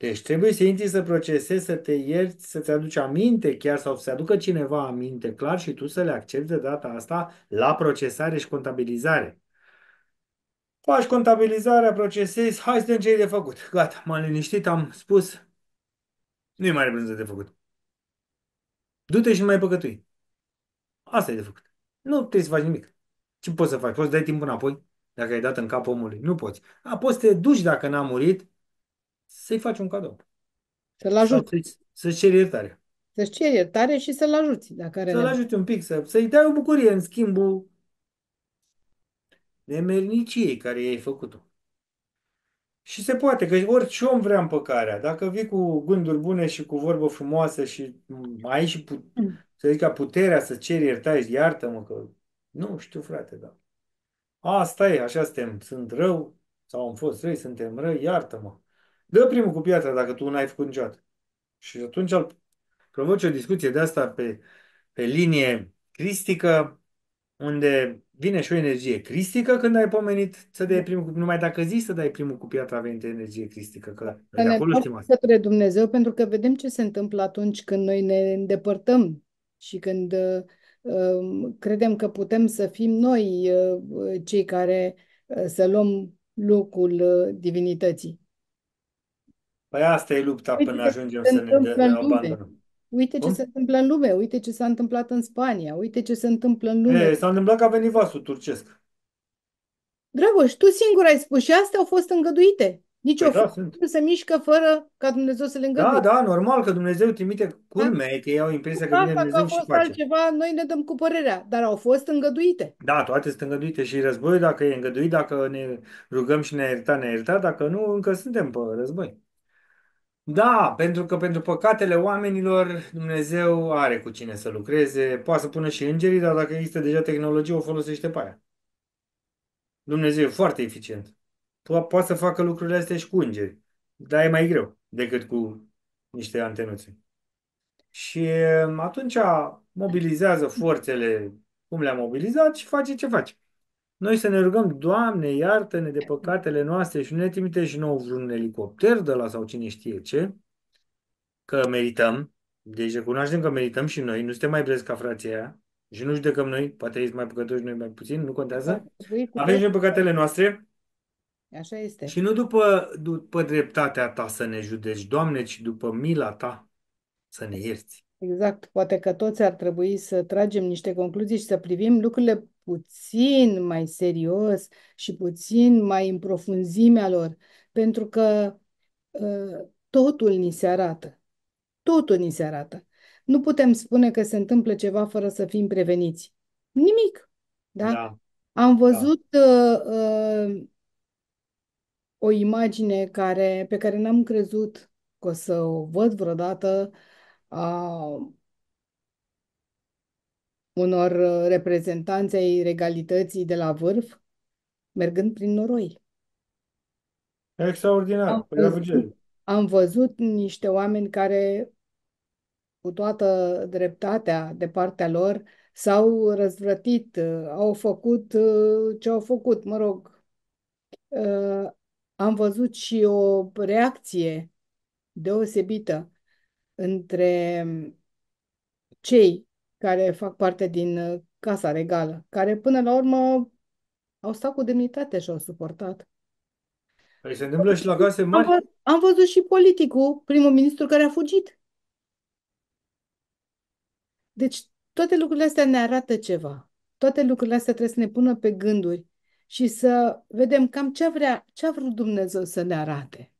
Deci trebuie să intri să procesezi, să te ierți, să-ți aduci aminte chiar sau să aducă cineva aminte clar și tu să le accepti de data asta la procesare și contabilizare. Faci contabilizarea, procesezi, hai să vedem ce e de făcut. Gata, m-am liniștit, am spus, nu-i mai reprezentat de făcut. Du-te și nu mai păcătui. Asta e de făcut. Nu trebuie să faci nimic. Ce poți să faci? Poți să dai timp înapoi? Dacă ai dat în cap omului. Nu poți. A, poți să te duci dacă n-a murit, să-i faci un cadou. Să-l ajuți. Să-ți, să-ți ceri iertare. Să-ți ceri iertare și să-l ajuți. Dacă are să-l ajuți un pic, să, să-i dai o bucurie în schimbul nemerniciei care i-ai făcut-o. Și se poate, că orice om vrea împăcarea. Dacă vii cu gânduri bune și cu vorbă frumoasă și mai și put- mm. să zic, puterea să ceri iertare, iartă-mă că nu știu, frate, da. Asta e, așa suntem. Sunt rău sau am fost răi, suntem răi, iartă-mă. Dă primul cu piatra dacă tu n-ai făcut niciodată. Și atunci îl provoci o discuție de asta pe, pe linie cristică, unde vine și o energie cristică când ai pomenit să dai da. primul cu, numai dacă zici să dai primul cu piatra venită energie cristică, că să de acolo știm asta. Dumnezeu, pentru că vedem ce se întâmplă atunci când noi ne îndepărtăm și când uh, credem că putem să fim noi uh, cei care uh, să luăm locul uh, divinității. Păi asta e lupta Uite până ajungem să ne abandonăm. Uite ce Bun? se întâmplă în lume, uite ce s-a întâmplat în Spania, uite ce se întâmplă în lume. s-a întâmplat că a venit vasul turcesc. Dragoș, tu singur ai spus și astea au fost îngăduite. Nici păi o da, nu se mișcă fără ca Dumnezeu să le îngăduie. Da, da, normal că Dumnezeu trimite culme, da. că ei au impresia că da, vine Dumnezeu a fost altceva, noi ne dăm cu părerea, dar au fost îngăduite. Da, toate sunt îngăduite și războiul, dacă e îngăduit, dacă ne rugăm și ne ierta, ne ierta, dacă nu, încă suntem pe război. Da, pentru că pentru păcatele oamenilor Dumnezeu are cu cine să lucreze, poate să pună și îngerii, dar dacă există deja tehnologie, o folosește pe aia. Dumnezeu e foarte eficient. Po- poate să facă lucrurile astea și cu îngeri, dar e mai greu decât cu niște antenuțe. Și um, atunci mobilizează forțele cum le-a mobilizat și face ce face. Noi să ne rugăm, Doamne, iartă-ne de păcatele noastre și nu ne trimite și nou vreun elicopter de la sau cine știe ce, că merităm, deci recunoaștem că merităm și noi, nu suntem mai blezi ca frații aia, și nu judecăm noi, poate ești mai păcătoși, noi mai puțin, nu contează. Da, Avem și noi păcatele noastre. Așa este. Și nu după, după dreptatea ta să ne judeci, Doamne, ci după mila ta să ne ierți. Exact. Poate că toți ar trebui să tragem niște concluzii și să privim lucrurile puțin mai serios și puțin mai în profunzimea lor, pentru că ă, totul ni se arată. Totul ni se arată. Nu putem spune că se întâmplă ceva fără să fim preveniți. Nimic. Da? da. Am da. văzut da. uh, uh, o imagine care, pe care n-am crezut că o să o văd vreodată. Uh, unor uh, reprezentanți ai regalității de la vârf, mergând prin noroi. Extraordinar, am văzut, am văzut niște oameni care, cu toată dreptatea de partea lor, s-au răzvrătit, uh, au făcut uh, ce au făcut, mă rog. Am văzut și o reacție deosebită între cei care fac parte din uh, Casa Regală, care până la urmă au stat cu demnitate și au suportat. Păi se întâmplă și la case mari. Am, vă, am văzut și politicul, primul ministru care a fugit. Deci toate lucrurile astea ne arată ceva. Toate lucrurile astea trebuie să ne pună pe gânduri și să vedem cam ce vrea, ce a vrut Dumnezeu să ne arate.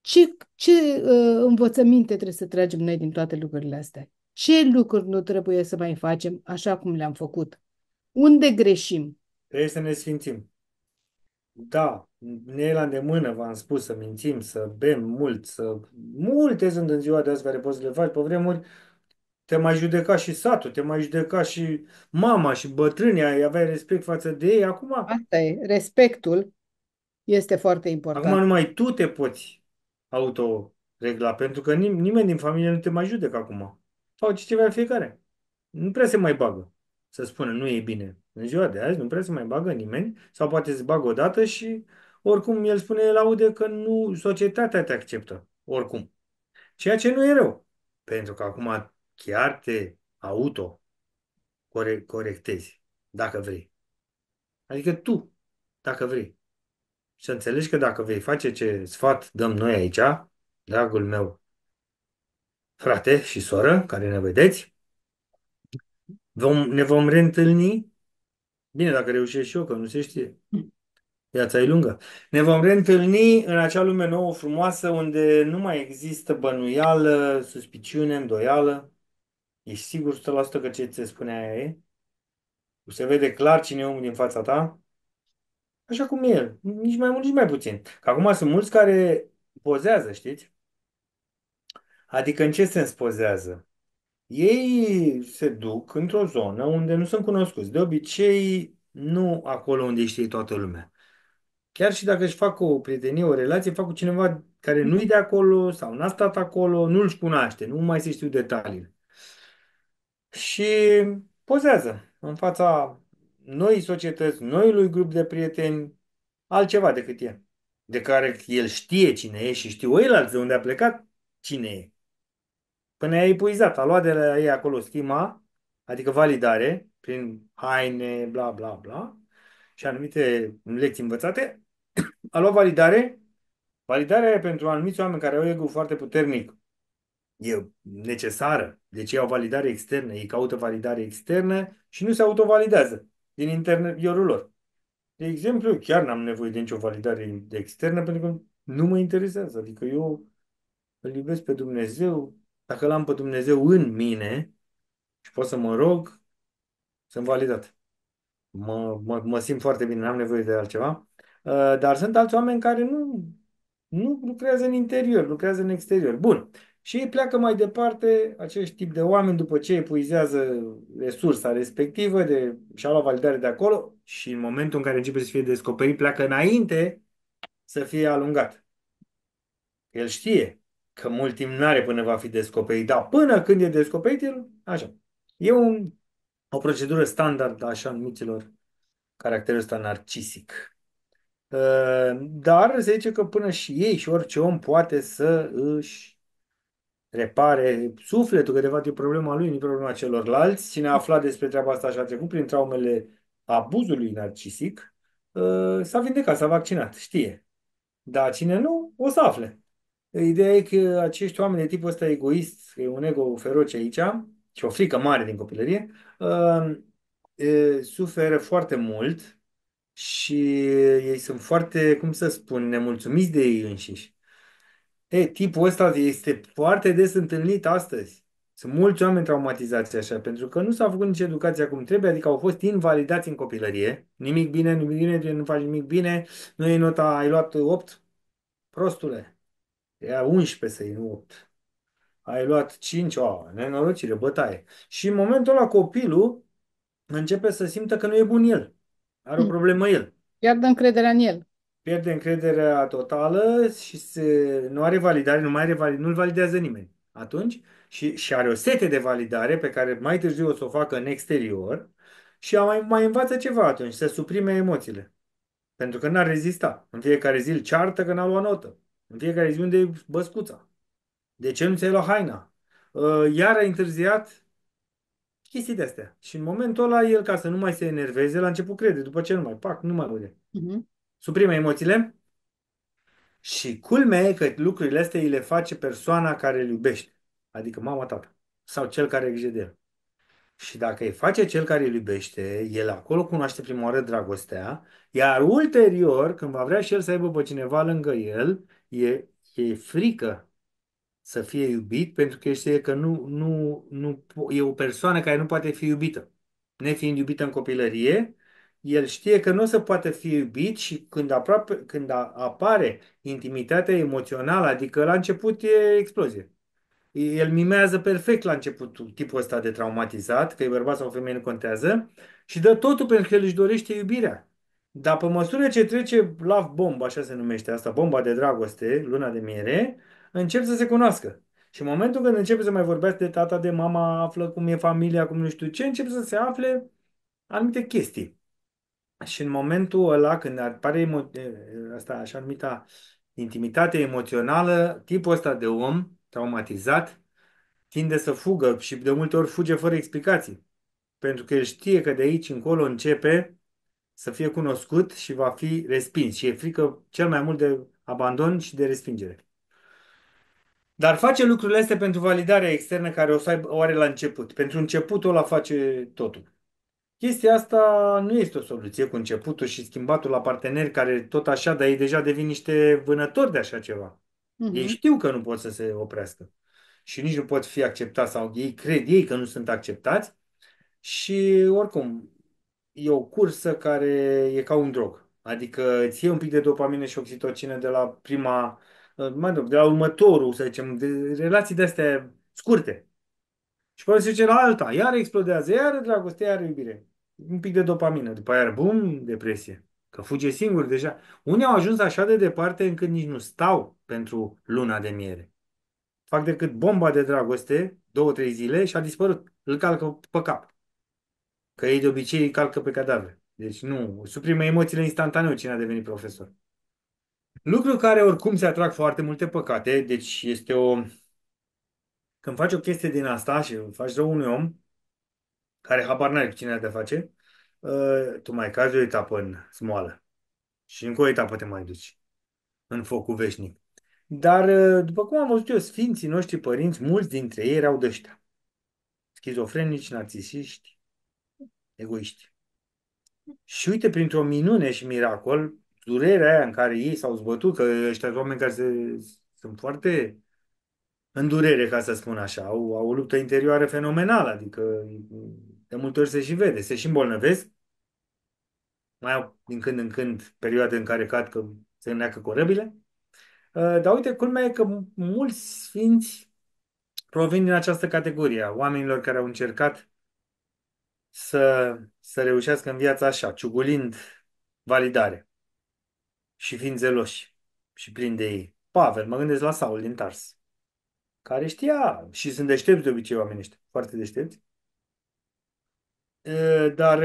Ce, ce uh, învățăminte trebuie să tragem noi din toate lucrurile astea? Ce lucruri nu trebuie să mai facem așa cum le-am făcut? Unde greșim? Trebuie să ne sfințim. Da, ne e la îndemână, v-am spus, să mințim, să bem mult, să... Multe sunt în ziua de azi care poți să le faci. Pe vremuri te mai judeca și satul, te mai judeca și mama și bătrânii, ai, avea respect față de ei. Acum... Asta e, respectul este foarte important. Acum numai tu te poți autoregla, pentru că nim- nimeni din familie nu te mai judecă acum. Sau ceva fiecare. Nu prea se mai bagă să spună nu e bine. În ziua de azi nu prea se mai bagă nimeni sau poate se bagă odată și oricum el spune, el aude că nu, societatea te acceptă, oricum. Ceea ce nu e rău, pentru că acum chiar te auto corectezi, dacă vrei. Adică tu, dacă vrei. Și să înțelegi că dacă vei face ce sfat dăm noi aici, dragul meu, frate și soră, care ne vedeți. Vom, ne vom reîntâlni. Bine, dacă reușești și eu, că nu se știe. Viața e lungă. Ne vom reîntâlni în acea lume nouă frumoasă unde nu mai există bănuială, suspiciune, îndoială. Ești sigur 100% că ce ți se spune aia e? Se vede clar cine e omul din fața ta? Așa cum e el. Nici mai mult, nici mai puțin. Că acum sunt mulți care pozează, știți? Adică în ce sens pozează? Ei se duc într-o zonă unde nu sunt cunoscuți. De obicei, nu acolo unde știe toată lumea. Chiar și dacă își fac o prietenie, o relație, fac cu cineva care nu-i de acolo sau n-a stat acolo, nu-l cunoaște, nu mai se știu detaliile. Și pozează în fața noi societăți, noului grup de prieteni, altceva decât e. De care el știe cine e și știu el de unde a plecat cine e până ai epuizat. A luat de la ei acolo stima, adică validare, prin haine, bla, bla, bla, și anumite lecții învățate, a luat validare. Validarea pentru anumiți oameni care au ego foarte puternic e necesară. Deci ei au validare externă, ei caută validare externă și nu se autovalidează din interiorul lor. De exemplu, chiar n-am nevoie de nicio validare externă pentru că nu mă interesează. Adică eu îl iubesc pe Dumnezeu, dacă l-am pe Dumnezeu în mine și pot să mă rog, sunt validat. Mă, mă, mă simt foarte bine, n-am nevoie de altceva. Uh, dar sunt alți oameni care nu, nu lucrează în interior, lucrează în exterior. Bun. Și ei pleacă mai departe, acești tip de oameni, după ce epuizează resursa respectivă, de, și-au luat validare de acolo și în momentul în care începe să fie descoperit, pleacă înainte să fie alungat. El știe că mult timp nu are până va fi descoperit, dar până când e descoperit, el, așa. E un, o procedură standard așa numiților caracterul ăsta narcisic. Uh, dar se zice că până și ei și orice om poate să își repare sufletul, că de fapt e problema lui, nu e problema celorlalți. Cine a aflat despre treaba asta și a trecut prin traumele abuzului narcisic, uh, s-a vindecat, s-a vaccinat, știe. Dar cine nu, o să afle. Ideea e că acești oameni de tipul ăsta egoist, că e un ego feroce aici și o frică mare din copilărie, uh, e, suferă foarte mult și ei sunt foarte, cum să spun, nemulțumiți de ei înșiși. E, tipul ăsta este foarte des întâlnit astăzi. Sunt mulți oameni traumatizați așa, pentru că nu s-a făcut nici educația cum trebuie, adică au fost invalidați în copilărie. Nimic bine, nimic bine, nu faci nimic bine, nu e nota, ai luat 8, prostule era 11 să i nu 8. Ai luat 5, o, nenorocire, bătaie. Și în momentul ăla copilul începe să simtă că nu e bun el. Are o mm. problemă el. Pierde încrederea în el. Pierde încrederea totală și se, nu are validare, nu mai are validare, nu-l validează nimeni. Atunci și, și are o sete de validare pe care mai târziu o să o facă în exterior și mai, mai învață ceva atunci, să suprime emoțiile. Pentru că n-ar rezista. În fiecare zi îl ceartă că n-a luat notă. În fiecare zi unde e băscuța? De ce nu ți-ai luat haina? Uh, iar ai întârziat? Chestii de-astea. Și în momentul ăla, el, ca să nu mai se enerveze, la început crede. După ce nu mai, pac, nu mai vede. Uh-huh. Mm-hmm. Suprime emoțiile. Și culmea e că lucrurile astea îi le face persoana care îl iubește. Adică mama, tata. Sau cel care e de el. Și dacă îi face cel care îl iubește, el acolo cunoaște prima oară dragostea, iar ulterior, când va vrea și el să aibă pe cineva lângă el, e, e frică să fie iubit pentru că știe că nu, nu, nu, e o persoană care nu poate fi iubită. Nefiind iubită în copilărie, el știe că nu o să poată fi iubit și când, aproape, când apare intimitatea emoțională, adică la început e explozie. El mimează perfect la început tipul ăsta de traumatizat, că e bărbat sau femeie nu contează, și dă totul pentru că el își dorește iubirea. Dar pe măsură ce trece Love Bomb, așa se numește asta, bomba de dragoste, luna de miere, încep să se cunoască. Și în momentul când începe să mai vorbească de tata, de mama, află cum e familia, cum nu știu ce, încep să se afle anumite chestii. Și în momentul ăla, când apare emo- asta așa anumita intimitate emoțională, tipul ăsta de om traumatizat tinde să fugă și de multe ori fuge fără explicații. Pentru că el știe că de aici încolo începe să fie cunoscut și va fi respins. Și e frică cel mai mult de abandon și de respingere. Dar face lucrurile astea pentru validarea externă care o să aibă, o are la început. Pentru începutul ăla face totul. Chestia asta nu este o soluție cu începutul și schimbatul la parteneri care tot așa, dar ei deja devin niște vânători de așa ceva. Uh-huh. Ei știu că nu pot să se oprească și nici nu pot fi acceptați sau ei cred ei că nu sunt acceptați și oricum e o cursă care e ca un drog. Adică îți iei un pic de dopamină și oxitocină de la prima, uh, mai de la următorul, să zicem, de relații de-astea scurte. Și poate se duce la alta, iar explodează, iar dragoste, iar iubire. Un pic de dopamină, după aia, bum, depresie. Că fuge singur deja. Unii au ajuns așa de departe încât nici nu stau pentru luna de miere. Fac decât bomba de dragoste, două, trei zile și a dispărut. Îl calcă pe cap. Că ei de obicei calcă pe cadavre. Deci nu, suprimă emoțiile instantaneu cine a devenit profesor. Lucru care oricum se atrag foarte multe păcate, deci este o... Când faci o chestie din asta și faci rău unui om, care habar n are cu cine ai de face, uh, tu mai cazi o etapă în smoală. Și încă o etapă te mai duci în focul veșnic. Dar, uh, după cum am văzut eu, sfinții noștri părinți, mulți dintre ei erau de ăștia. Schizofrenici, narcisiști, egoiști. Și uite, printr-o minune și miracol, durerea aia în care ei s-au zbătut, că ăștia oameni care se, sunt foarte în durere, ca să spun așa, au, au o luptă interioară fenomenală, adică de multe ori se și vede, se și îmbolnăvesc, mai au din când în când perioade în care cad că se înneacă corăbile, uh, dar uite, culmea e că mulți sfinți provin din această categorie a oamenilor care au încercat să, să reușească în viața așa, ciugulind validare și fiind zeloși și plin de ei. Pavel, mă gândesc la Saul din Tars, care știa și sunt deștepți de obicei oamenii ăștia, foarte deștepți. Dar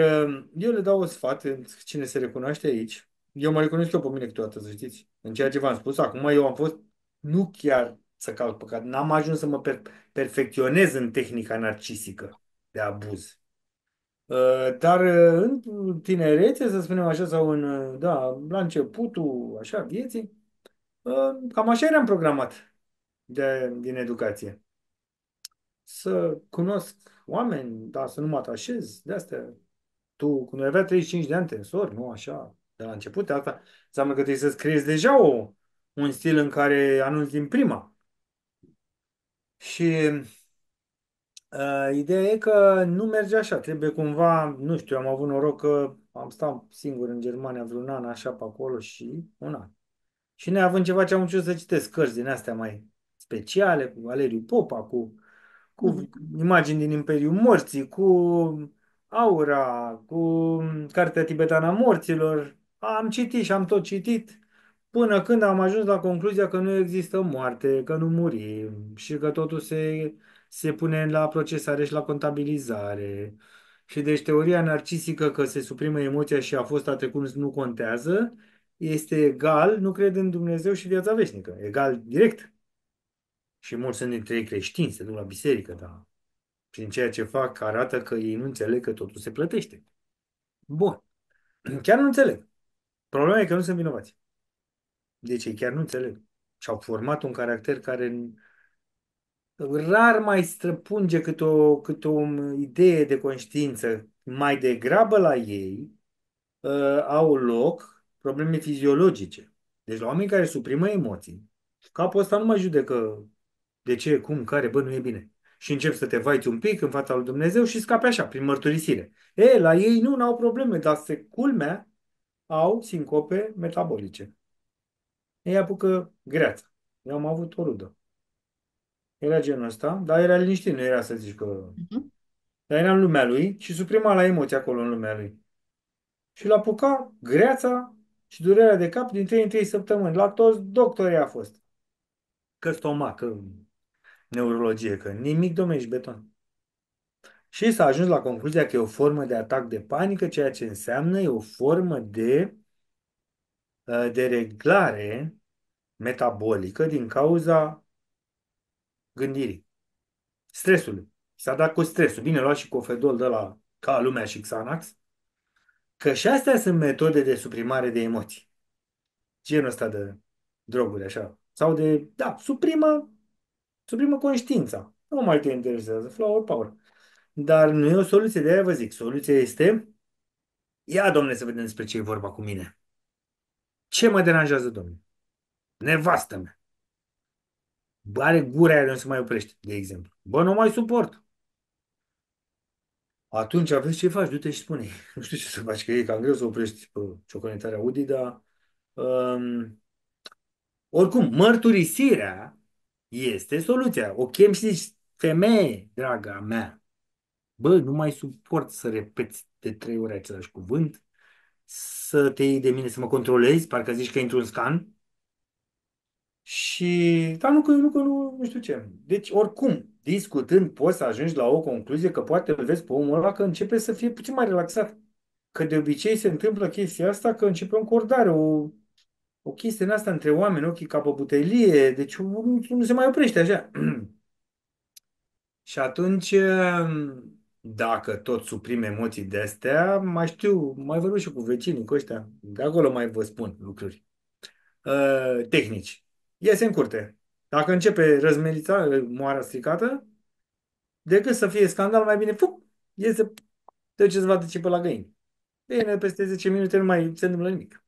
eu le dau o sfat, cine se recunoaște aici, eu mă recunosc eu pe mine câteodată, să știți, în ceea ce v-am spus, acum eu am fost nu chiar să calc păcat, n-am ajuns să mă per- perfecționez în tehnica narcisică de abuz Ă, dar ă, în tinerețe, să spunem așa, sau în, ă, da, la începutul așa, vieții, cam așa eram programat de, din educație. Să cunosc oameni, dar să nu mă atașez de astea. Tu, când avea 35 de ani, te însori, nu așa, de la început, de asta înseamnă că trebuie să scriezi deja o, un stil în care anunți din prima. Și Uh, Ideea e că nu merge așa, trebuie cumva, nu știu, am avut noroc că am stat singur în Germania vreun an așa pe acolo și un an. Și neavând ceva ce am început să citesc cărți din astea mai speciale, cu Valeriu Popa, cu, cu mhm. imagini din Imperiul Morții, cu Aura, cu Cartea Tibetana a Morților, am citit și am tot citit până când am ajuns la concluzia că nu există moarte, că nu murim și că totul se se pune la procesare și la contabilizare. Și deci teoria narcisică că se suprimă emoția și a fost a trecut nu contează, este egal, nu crede în Dumnezeu și viața veșnică. Egal direct. Și mulți sunt dintre ei creștini, se duc la biserică, dar prin ceea ce fac arată că ei nu înțeleg că totul se plătește. Bun. Chiar nu înțeleg. Problema e că nu sunt vinovați. Deci ei chiar nu înțeleg. Și au format un caracter care rar mai străpunge cât o, cât o idee de conștiință. Mai degrabă la ei uh, au loc probleme fiziologice. Deci la oameni care suprimă emoții, capul ăsta nu mai judecă de ce, cum, care, bă, nu e bine. Și încep să te vaiți un pic în fața lui Dumnezeu și scapi așa, prin mărturisire. E, la ei nu, n-au probleme, dar se culmea, au sincope metabolice. Ei apucă greață. Eu am avut o rudă era genul ăsta, dar era liniștit, nu era să zici că... Mhm. Dar era în lumea lui și suprima la emoții acolo în lumea lui. Și l-a apucat greața și durerea de cap din 3 în 3 săptămâni. La toți doctorii a fost. Că stomac, că neurologie, că nimic, domnule, beton. Și s-a ajuns la concluzia că e o formă de atac de panică, ceea ce înseamnă e o formă de, ă, de reglare metabolică din cauza gândirii, stresul, S-a dat cu stresul. Bine, lua și cofedol de la ca lumea și Xanax. Că și astea sunt metode de suprimare de emoții. Genul ăsta de droguri, așa. Sau de, da, suprimă, suprimă conștiința. Nu mai te interesează, flower power. Dar nu e o soluție, de aia vă zic. Soluția este, ia domne să vedem despre ce e vorba cu mine. Ce mă deranjează, domne? Nevastă mea are gura aia de nu se mai oprește, de exemplu. Bă, nu mai suport. Atunci aveți ce faci, du-te și spune. Nu știu ce să faci, că e cam greu să oprești pe ciocănitarea Audi, dar... Um, oricum, mărturisirea este soluția. O chem și zici, femeie, draga mea, bă, nu mai suport să repeți de trei ori același cuvânt, să te iei de mine, să mă controlezi, parcă zici că intru în scan, și, dar nu că eu nu, că nu, nu știu ce. Deci, oricum, discutând, poți să ajungi la o concluzie că poate îl vezi pe omul ăla că începe să fie puțin mai relaxat. Că de obicei se întâmplă chestia asta că începe o încordare, o, o chestie în asta între oameni, ochii ca pe butelie, deci nu, nu se mai oprește așa. Și atunci, ehm, dacă tot suprim emoții de astea, mai știu, mai vorbesc și cu vecinii, cu ăștia, de acolo mai vă spun lucruri. Uh, tehnici iese în curte. Dacă începe răzmelița, moara stricată, decât să fie scandal, mai bine, puc, iese, treceți vată ce pe la găini. Bine, peste 10 minute nu mai se întâmplă nimic.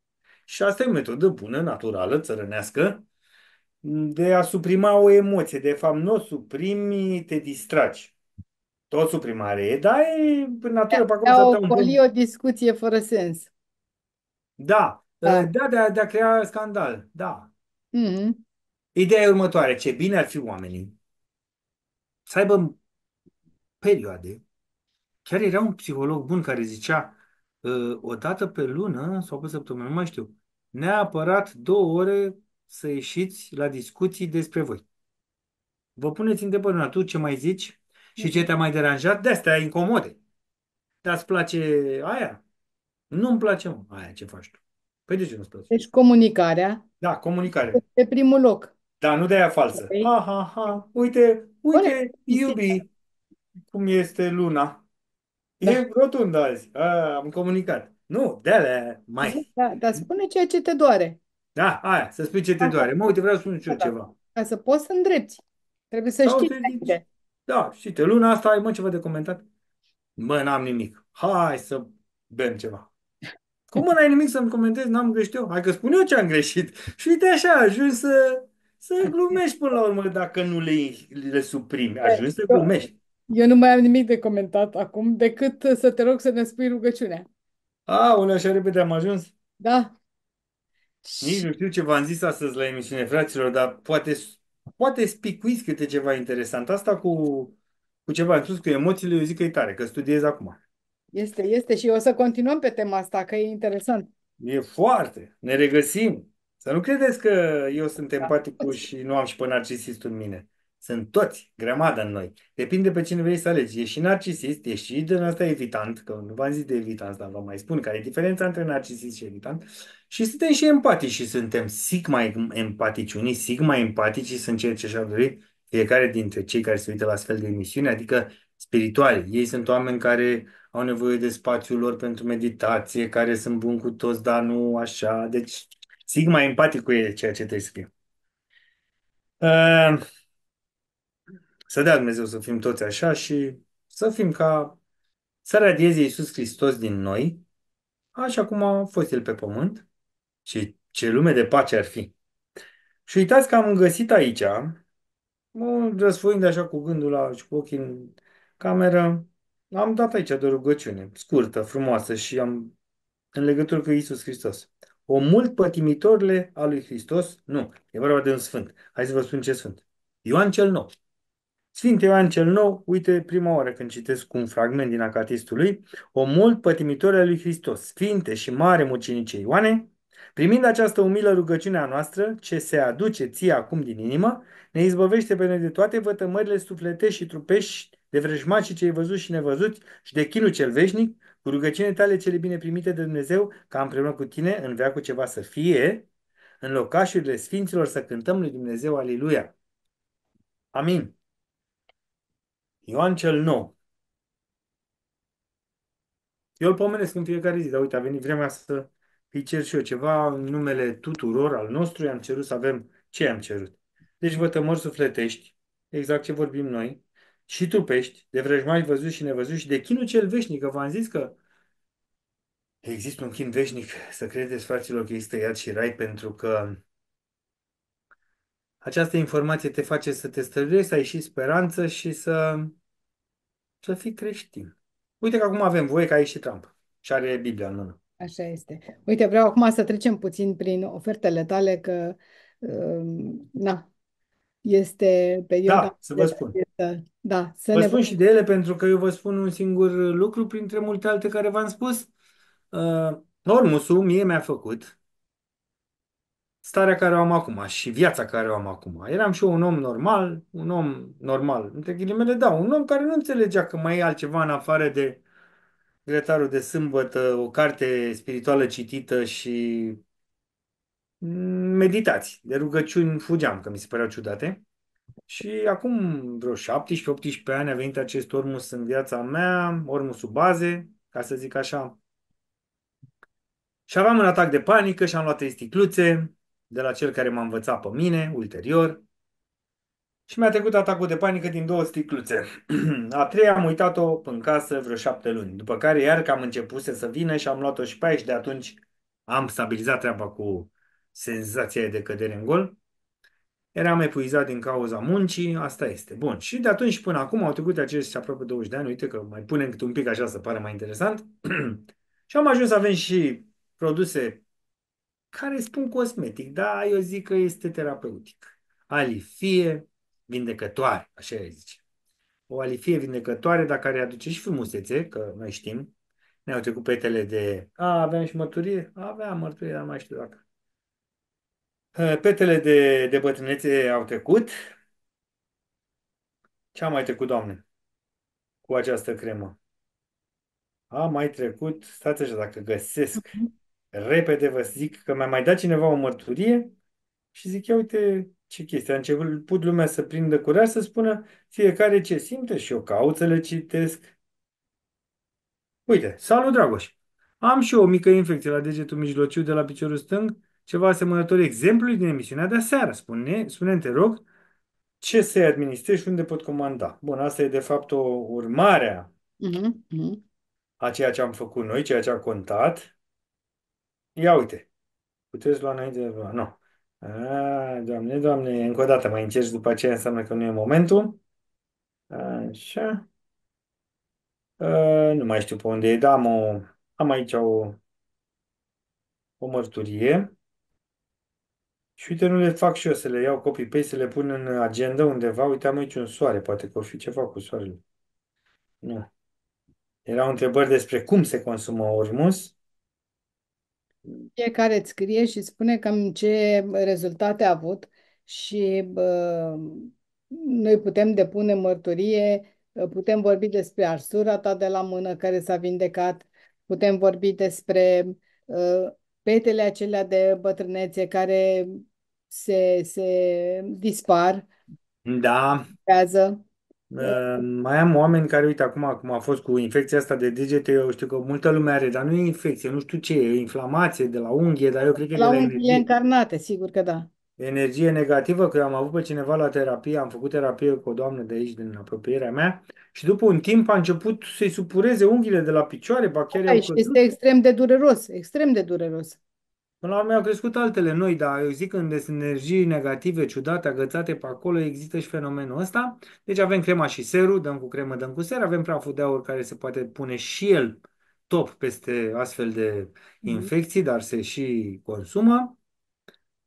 Și asta e o metodă bună, naturală, țărănească, de a suprima o emoție. De fapt, nu o suprimi, te distragi. Tot suprimare e, dar e în natură. Da, o, poli o discuție fără sens. Da, da, da, de a, de a crea scandal, da. Mm. Ideea e următoare. Ce bine ar fi oamenii să aibă perioade. Chiar era un psiholog bun care zicea uh, o dată pe lună sau pe săptămână, nu mai știu, neapărat două ore să ieșiți la discuții despre voi. Vă puneți întrebări, tu ce mai zici și ce te-a mai deranjat, de astea incomode. Dar îți place aia? Nu-mi place, mă, aia ce faci tu. Păi de ce nu-ți place? Deci comunicarea Da, comunicare. pe primul loc. Da, nu de aia falsă. Okay. Ha, ha, ha. Uite, uite, iubi, cum este luna. Da. E rotundă azi. A, am comunicat. Nu, de alea mai. Da, da, dar spune ceea ce te doare. Da, aia, să spui ce te Așa. Da. doare. Mă, uite, vreau să spun și eu Da, ceva. Ca să poți să îndrepti. Trebuie să Sau știi să da, știi, luna asta ai, mă, ceva de comentat? Mă, n-am nimic. Hai să bem ceva. Cum mă, n-ai nimic să-mi comentezi, n-am greșit eu? Hai că spun eu ce am greșit. Și uite așa, ajungi să, să glumești până la urmă dacă nu le, le suprimi. Ajungi să glumești. Eu nu mai am nimic de comentat acum decât să te rog să ne spui rugăciunea. A, unul așa repede am ajuns? Da. Nici nu știu ce v-am zis astăzi la emisiune, fraților, dar poate, poate spicuiți câte ceva interesant. Asta cu, cu ceva am spus cu emoțiile, eu zic că e tare, că studiez acum. Este, este și o să continuăm pe tema asta, că e interesant. E foarte. Ne regăsim. Să nu credeți că eu sunt da. empatic da. și nu am și pe narcisist în mine. Sunt toți, grămadă în noi. Depinde pe cine vrei să alegi. Ești și narcisist, ești și din asta evitant, că nu v-am zis de evitant, dar vă mai spun care e diferența între narcisist și evitant. Și suntem și empatici și suntem sigma empatici. Unii sigma empatici sunt cei ce și-au dorit fiecare dintre cei care se uită la astfel de emisiune, adică spirituali. Ei sunt oameni care au nevoie de spațiul lor pentru meditație, care sunt buni cu toți, dar nu așa. Deci, sigma cu ei, ceea ce trebuie să fie. Uh, să dea Dumnezeu să fim toți așa și să fim ca să radieze Iisus Hristos din noi, așa cum a fost El pe pământ și ce lume de pace ar fi. Și uitați că am găsit aici, mă răsfoind așa cu gândul la, și cu ochii în cameră, am dat aici de rugăciune, scurtă, frumoasă și am în legătură cu Isus Hristos. O mult pătimitorile a lui Hristos? Nu, e vorba de un sfânt. Hai să vă spun ce sfânt. Ioan cel Nou. Sfinte Ioan cel Nou, uite prima oară când citesc un fragment din acatistul lui, o mult pătimitor al lui Hristos, sfinte și mare Mucinice Ioane, primind această umilă rugăciune a noastră, ce se aduce ție acum din inimă, ne izbăvește pe noi de toate vătămările sufletești și trupești de vrăjmașii cei văzuți și nevăzuți și de chinul cel veșnic, cu rugăciune tale cele bine primite de Dumnezeu, ca împreună cu tine în veacul ceva să fie, în locașurile Sfinților să cântăm lui Dumnezeu Aliluia. Amin. Ioan cel Nou. Eu îl pomenesc în fiecare zi, dar uite, a venit vremea să îi cer și eu ceva în numele tuturor al nostru, i-am cerut să avem ce am cerut. Deci vă tămări sufletești, exact ce vorbim noi, și trupești, de vrăjmași văzuți și nevăzuți și de chinul cel veșnic, că v-am zis că există un chin veșnic, să credeți, fraților, că există iad și rai, pentru că această informație te face să te străduiești, să ai și speranță și să, să fii creștin. Uite că acum avem voie că ai și Trump și are Biblia în mână. Așa este. Uite, vreau acum să trecem puțin prin ofertele tale, că uh, na, este perioada... Da, să vă spun. De da, da, să vă ne... spun și de ele pentru că eu vă spun un singur lucru printre multe alte care v-am spus. Uh, Hormusul mie mi-a făcut starea care o am acum și viața care o am acum. Eram și eu un om normal, un om normal, între ghilimele, da, un om care nu înțelegea că mai e altceva în afară de Gretarul de sâmbătă, o carte spirituală citită și meditații, de rugăciuni fugeam, că mi se păreau ciudate. Și acum vreo 17-18 ani a venit acest Ormus în viața mea, Ormusul baze, ca să zic așa. Și aveam un atac de panică și am luat trei sticluțe de la cel care m-a învățat pe mine ulterior. Și mi-a trecut atacul de panică din două sticluțe. a treia am uitat-o în casă vreo șapte luni, după care iar că am început să vină și am luat-o și pe aici. De atunci am stabilizat treaba cu senzația de cădere în gol. Eram epuizat din cauza muncii, asta este. Bun. Și de atunci și până acum au trecut acești aproape 20 de ani, uite că mai punem câte un pic așa să pare mai interesant. și am ajuns să avem și produse care spun cosmetic, Da, eu zic că este terapeutic. Alifie vindecătoare, așa e zice. O alifie vindecătoare, dar care aduce și frumusețe, că noi știm, ne-au trecut petele de... A, aveam și mărturie? Aveam mărturie, dar mai știu dacă. Ă, petele de, de bătrânețe au trecut. Ce a mai trecut, Doamne, cu această cremă? A mai trecut, stați așa, dacă găsesc, mhm. repede vă zic că mi-a mai dat cineva o mărturie și zic, ia uite ce chestie. A început lumea să prindă curaj să spună fiecare ce simte și eu caut să le citesc. Uite, salut Dragoș! Am și eu o mică infecție la degetul mijlociu de la piciorul stâng ceva asemănător exemplului din emisiunea de seară. Spune, spune te rog, ce se administrezi și unde pot comanda. Bun, asta e de fapt o urmare mm-hmm, mm-hmm. a ceea ce am făcut noi, ceea ce a contat. Ia uite, puteți lua înainte de... Nu. No. A, doamne, doamne, încă o dată mai încerci după aceea înseamnă că nu e momentul. Așa. A, nu mai știu pe unde e, Da, am, o, am aici o, o mărturie. Și uite, nu le fac și eu să le iau copii paste păi să le pun în agenda undeva. Uite, am aici un soare, poate că o fi ceva cu soarele. Nu. Erau întrebări despre cum se consumă ormus. Fiecare îți scrie și spune cam ce rezultate a avut și bă, noi putem depune mărturie, putem vorbi despre arsura ta de la mână care s-a vindecat, putem vorbi despre uh, petele acelea de bătrânețe care se, se dispar, Da, creează. Ă, mai am oameni care, uite, acum, acum a fost cu infecția asta de degete, eu știu că multă lume are, dar nu e infecție, nu știu ce e, inflamație de la unghie, dar eu cred că e de La la unghiile energie. încarnate, sigur că da. Energie negativă, că am avut pe cineva la terapie, am făcut terapie cu o doamnă de aici, din apropierea mea, și după un timp a început să-i supureze unghiile de la picioare, ba chiar i-au și căzut. este extrem de dureros, extrem de dureros. Până la urmă au crescut altele noi, dar eu zic când sunt energii negative, ciudate, agățate pe acolo, există și fenomenul ăsta. Deci avem crema și serul, dăm cu cremă, dăm cu ser, avem praful de aur care se poate pune și el top peste astfel de mhm. infecții, dar se și consumă.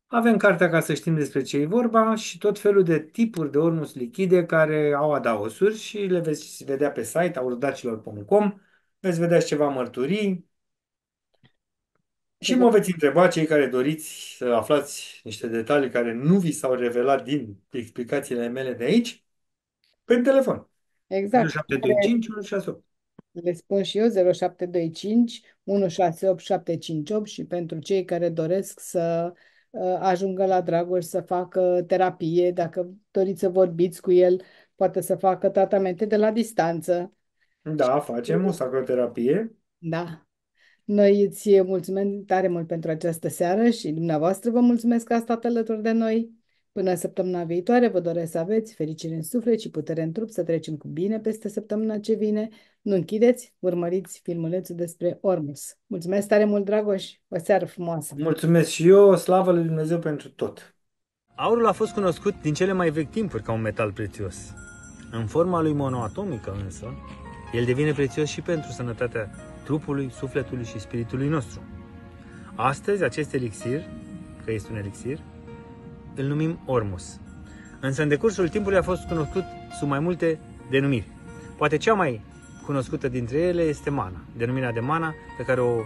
Avem cartea ca să știm despre ce e vorba și tot felul de tipuri de ormus lichide care au adaosuri și le veți vedea pe site aurodacilor.com, veți vedea și ceva mărturii, și mă veți întreba cei care doriți să aflați niște detalii care nu vi s-au revelat din explicațiile mele de aici, pe telefon. Exact. 0725 168. Le spun și eu 0725 168758 și pentru cei care doresc să uh, ajungă la Dragoș să facă terapie, dacă doriți să vorbiți cu el, poate să facă tratamente de la distanță. Da, facem o sacroterapie. Da. Noi îți mulțumim tare mult pentru această seară și dumneavoastră vă mulțumesc că ați stat alături de noi. Până săptămâna viitoare vă doresc să aveți fericire în suflet și putere în trup, să trecem cu bine peste săptămâna ce vine. Nu închideți, urmăriți filmulețul despre Ormus. Mulțumesc tare mult, Dragoș! O seară frumoasă! Mulțumesc și eu! Slavă lui Dumnezeu pentru tot! Aurul a fost cunoscut din cele mai vechi timpuri ca un metal prețios. În forma lui monoatomică însă, el devine prețios și pentru sănătatea trupului, sufletului și spiritului nostru. Astăzi, acest elixir, că este un elixir, îl numim Ormus. Însă, în decursul timpului a fost cunoscut sub mai multe denumiri. Poate cea mai cunoscută dintre ele este mana, denumirea de mana pe care o,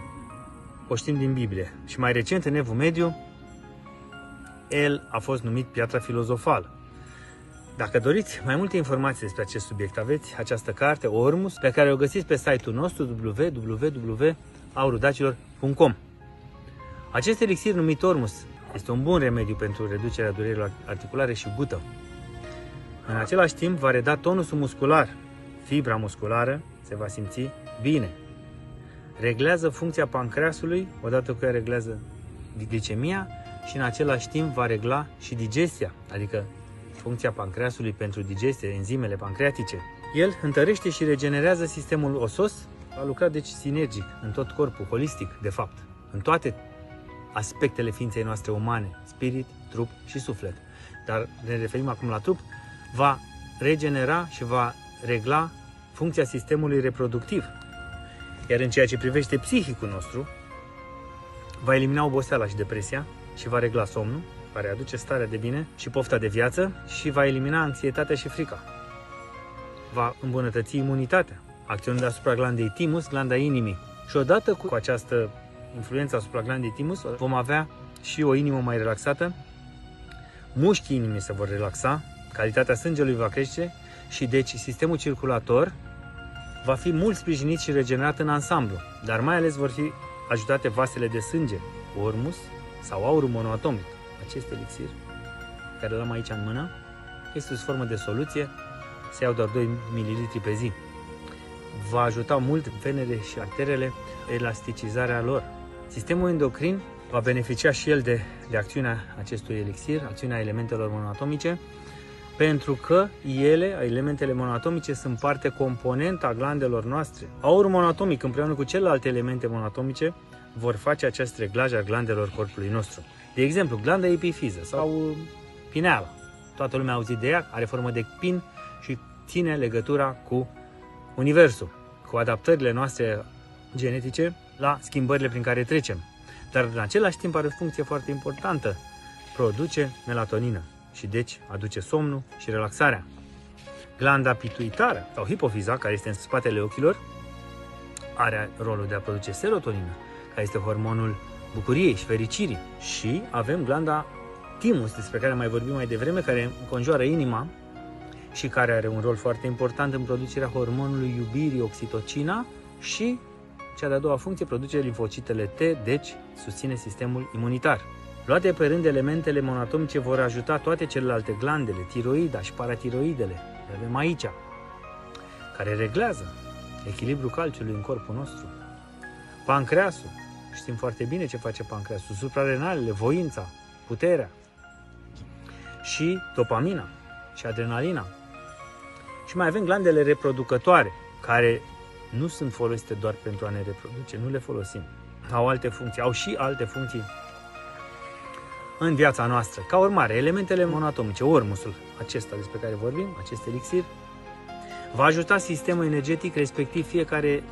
o știm din Biblie. Și mai recent, în Evul Mediu, el a fost numit piatra filozofală. Dacă doriți mai multe informații despre acest subiect, aveți această carte, Ormus, pe care o găsiți pe site-ul nostru www.aurudacilor.com Acest elixir numit Ormus este un bun remediu pentru reducerea durerilor articulare și gută. În același timp, va reda tonusul muscular. Fibra musculară se va simți bine. Reglează funcția pancreasului, odată cu ea reglează glicemia și în același timp va regla și digestia, adică funcția pancreasului pentru digestie, enzimele pancreatice. El întărește și regenerează sistemul osos, a lucrat deci sinergic în tot corpul, holistic, de fapt, în toate aspectele ființei noastre umane, spirit, trup și suflet. Dar ne referim acum la trup, va regenera și va regla funcția sistemului reproductiv. Iar în ceea ce privește psihicul nostru, va elimina oboseala și depresia și va regla somnul, va readuce starea de bine și pofta de viață și va elimina anxietatea și frica. Va îmbunătăți imunitatea, acționând asupra glandei timus, glanda inimii. Și odată cu această influență asupra glandei timus, vom avea și o inimă mai relaxată, mușchii inimii se vor relaxa, calitatea sângelui va crește și deci sistemul circulator va fi mult sprijinit și regenerat în ansamblu, dar mai ales vor fi ajutate vasele de sânge, ormus sau aurul monoatomic acest elixir, care l-am aici în mână, este sub formă de soluție, se iau doar 2 ml pe zi. Va ajuta mult venele și arterele, elasticizarea lor. Sistemul endocrin va beneficia și el de, de acțiunea acestui elixir, acțiunea elementelor monoatomice, pentru că ele, elementele monatomice, sunt parte componentă a glandelor noastre. Aurul monatomic împreună cu celelalte elemente monatomice vor face acest reglaj al glandelor corpului nostru. De exemplu, glanda epifiză sau da. pineala. Toată lumea a auzit de ea, are formă de pin și ține legătura cu Universul, cu adaptările noastre genetice la schimbările prin care trecem. Dar în același timp are o funcție foarte importantă. Produce melatonină și deci aduce somnul și relaxarea. Glanda pituitară sau hipofiza, care este în spatele ochilor, are rolul de a produce serotonină, care este hormonul bucuriei și fericirii. Și avem glanda timus, despre care mai vorbim mai devreme, care conjoară inima și care are un rol foarte important în producerea hormonului iubirii, oxitocina, și cea de-a doua funcție producerea linfocitele T, deci susține sistemul imunitar. Luate pe rând, elementele monatomice vor ajuta toate celelalte glandele, tiroida și paratiroidele, le avem aici, care reglează echilibrul calciului în corpul nostru. Pancreasul Știm foarte bine ce face pancreasul, suprarenalele, voința, puterea și dopamina și adrenalina. Și mai avem glandele reproducătoare, care nu sunt folosite doar pentru a ne reproduce, nu le folosim. Au alte funcții, au și alte funcții în viața noastră. Ca urmare, elementele monatomice, ormusul acesta despre care vorbim, acest elixir, va ajuta sistemul energetic, respectiv fiecare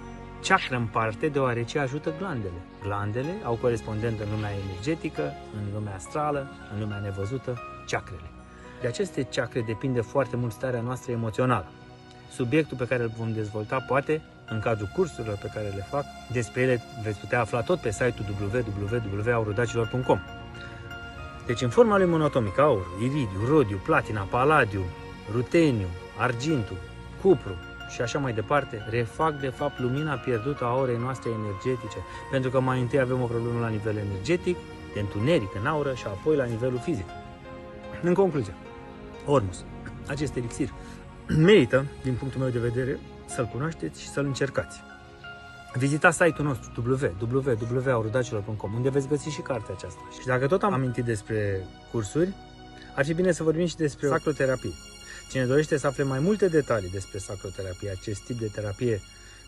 ceakră în parte, deoarece ajută glandele. Glandele au corespondent în lumea energetică, în lumea astrală, în lumea nevăzută, ceacrele. De aceste ceacre depinde foarte mult starea noastră emoțională. Subiectul pe care îl vom dezvolta poate în cadrul cursurilor pe care le fac, despre ele veți putea afla tot pe site-ul www.aurodacilor.com. Deci în forma lui monatomic, aur, iridiu, rodiu, platina, paladiu, ruteniu, argintu, cupru, și așa mai departe, refac de fapt lumina pierdută a orei noastre energetice, pentru că mai întâi avem o problemă la nivel energetic, de întuneric în aură și apoi la nivelul fizic. În concluzie, Ormus, acest elixir merită, din punctul meu de vedere, să-l cunoașteți și să-l încercați. Vizita site-ul nostru www.aurudacilor.com unde veți găsi și cartea aceasta. Și dacă tot am amintit despre cursuri, ar fi bine să vorbim și despre sacroterapie. Cine dorește să afle mai multe detalii despre sacroterapie, acest tip de terapie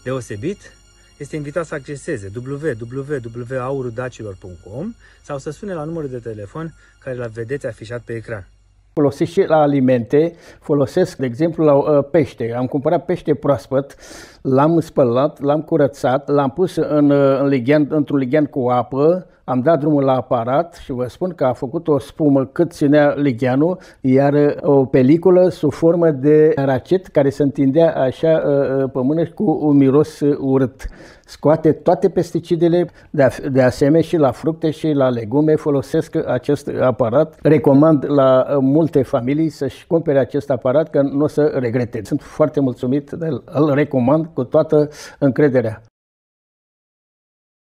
deosebit, este invitat să acceseze www.aurudacilor.com sau să sune la numărul de telefon care l vedeți afișat pe ecran. Folosesc și la alimente, folosesc, de exemplu, la uh, pește. Am cumpărat pește proaspăt, l-am spălat, l-am curățat, l-am pus în, uh, în într-un lighean cu apă, am dat drumul la aparat și vă spun că a făcut o spumă cât ținea ligheanul, iar uh, o peliculă sub formă de racet care se întindea așa uh, uh, pe mână cu un miros urât. Scoate toate pesticidele, de, de asemenea și la fructe și la legume folosesc acest aparat. Recomand la multe familii să-și cumpere acest aparat că nu o să regrete. Sunt foarte mulțumit de el, îl recomand cu toată încrederea.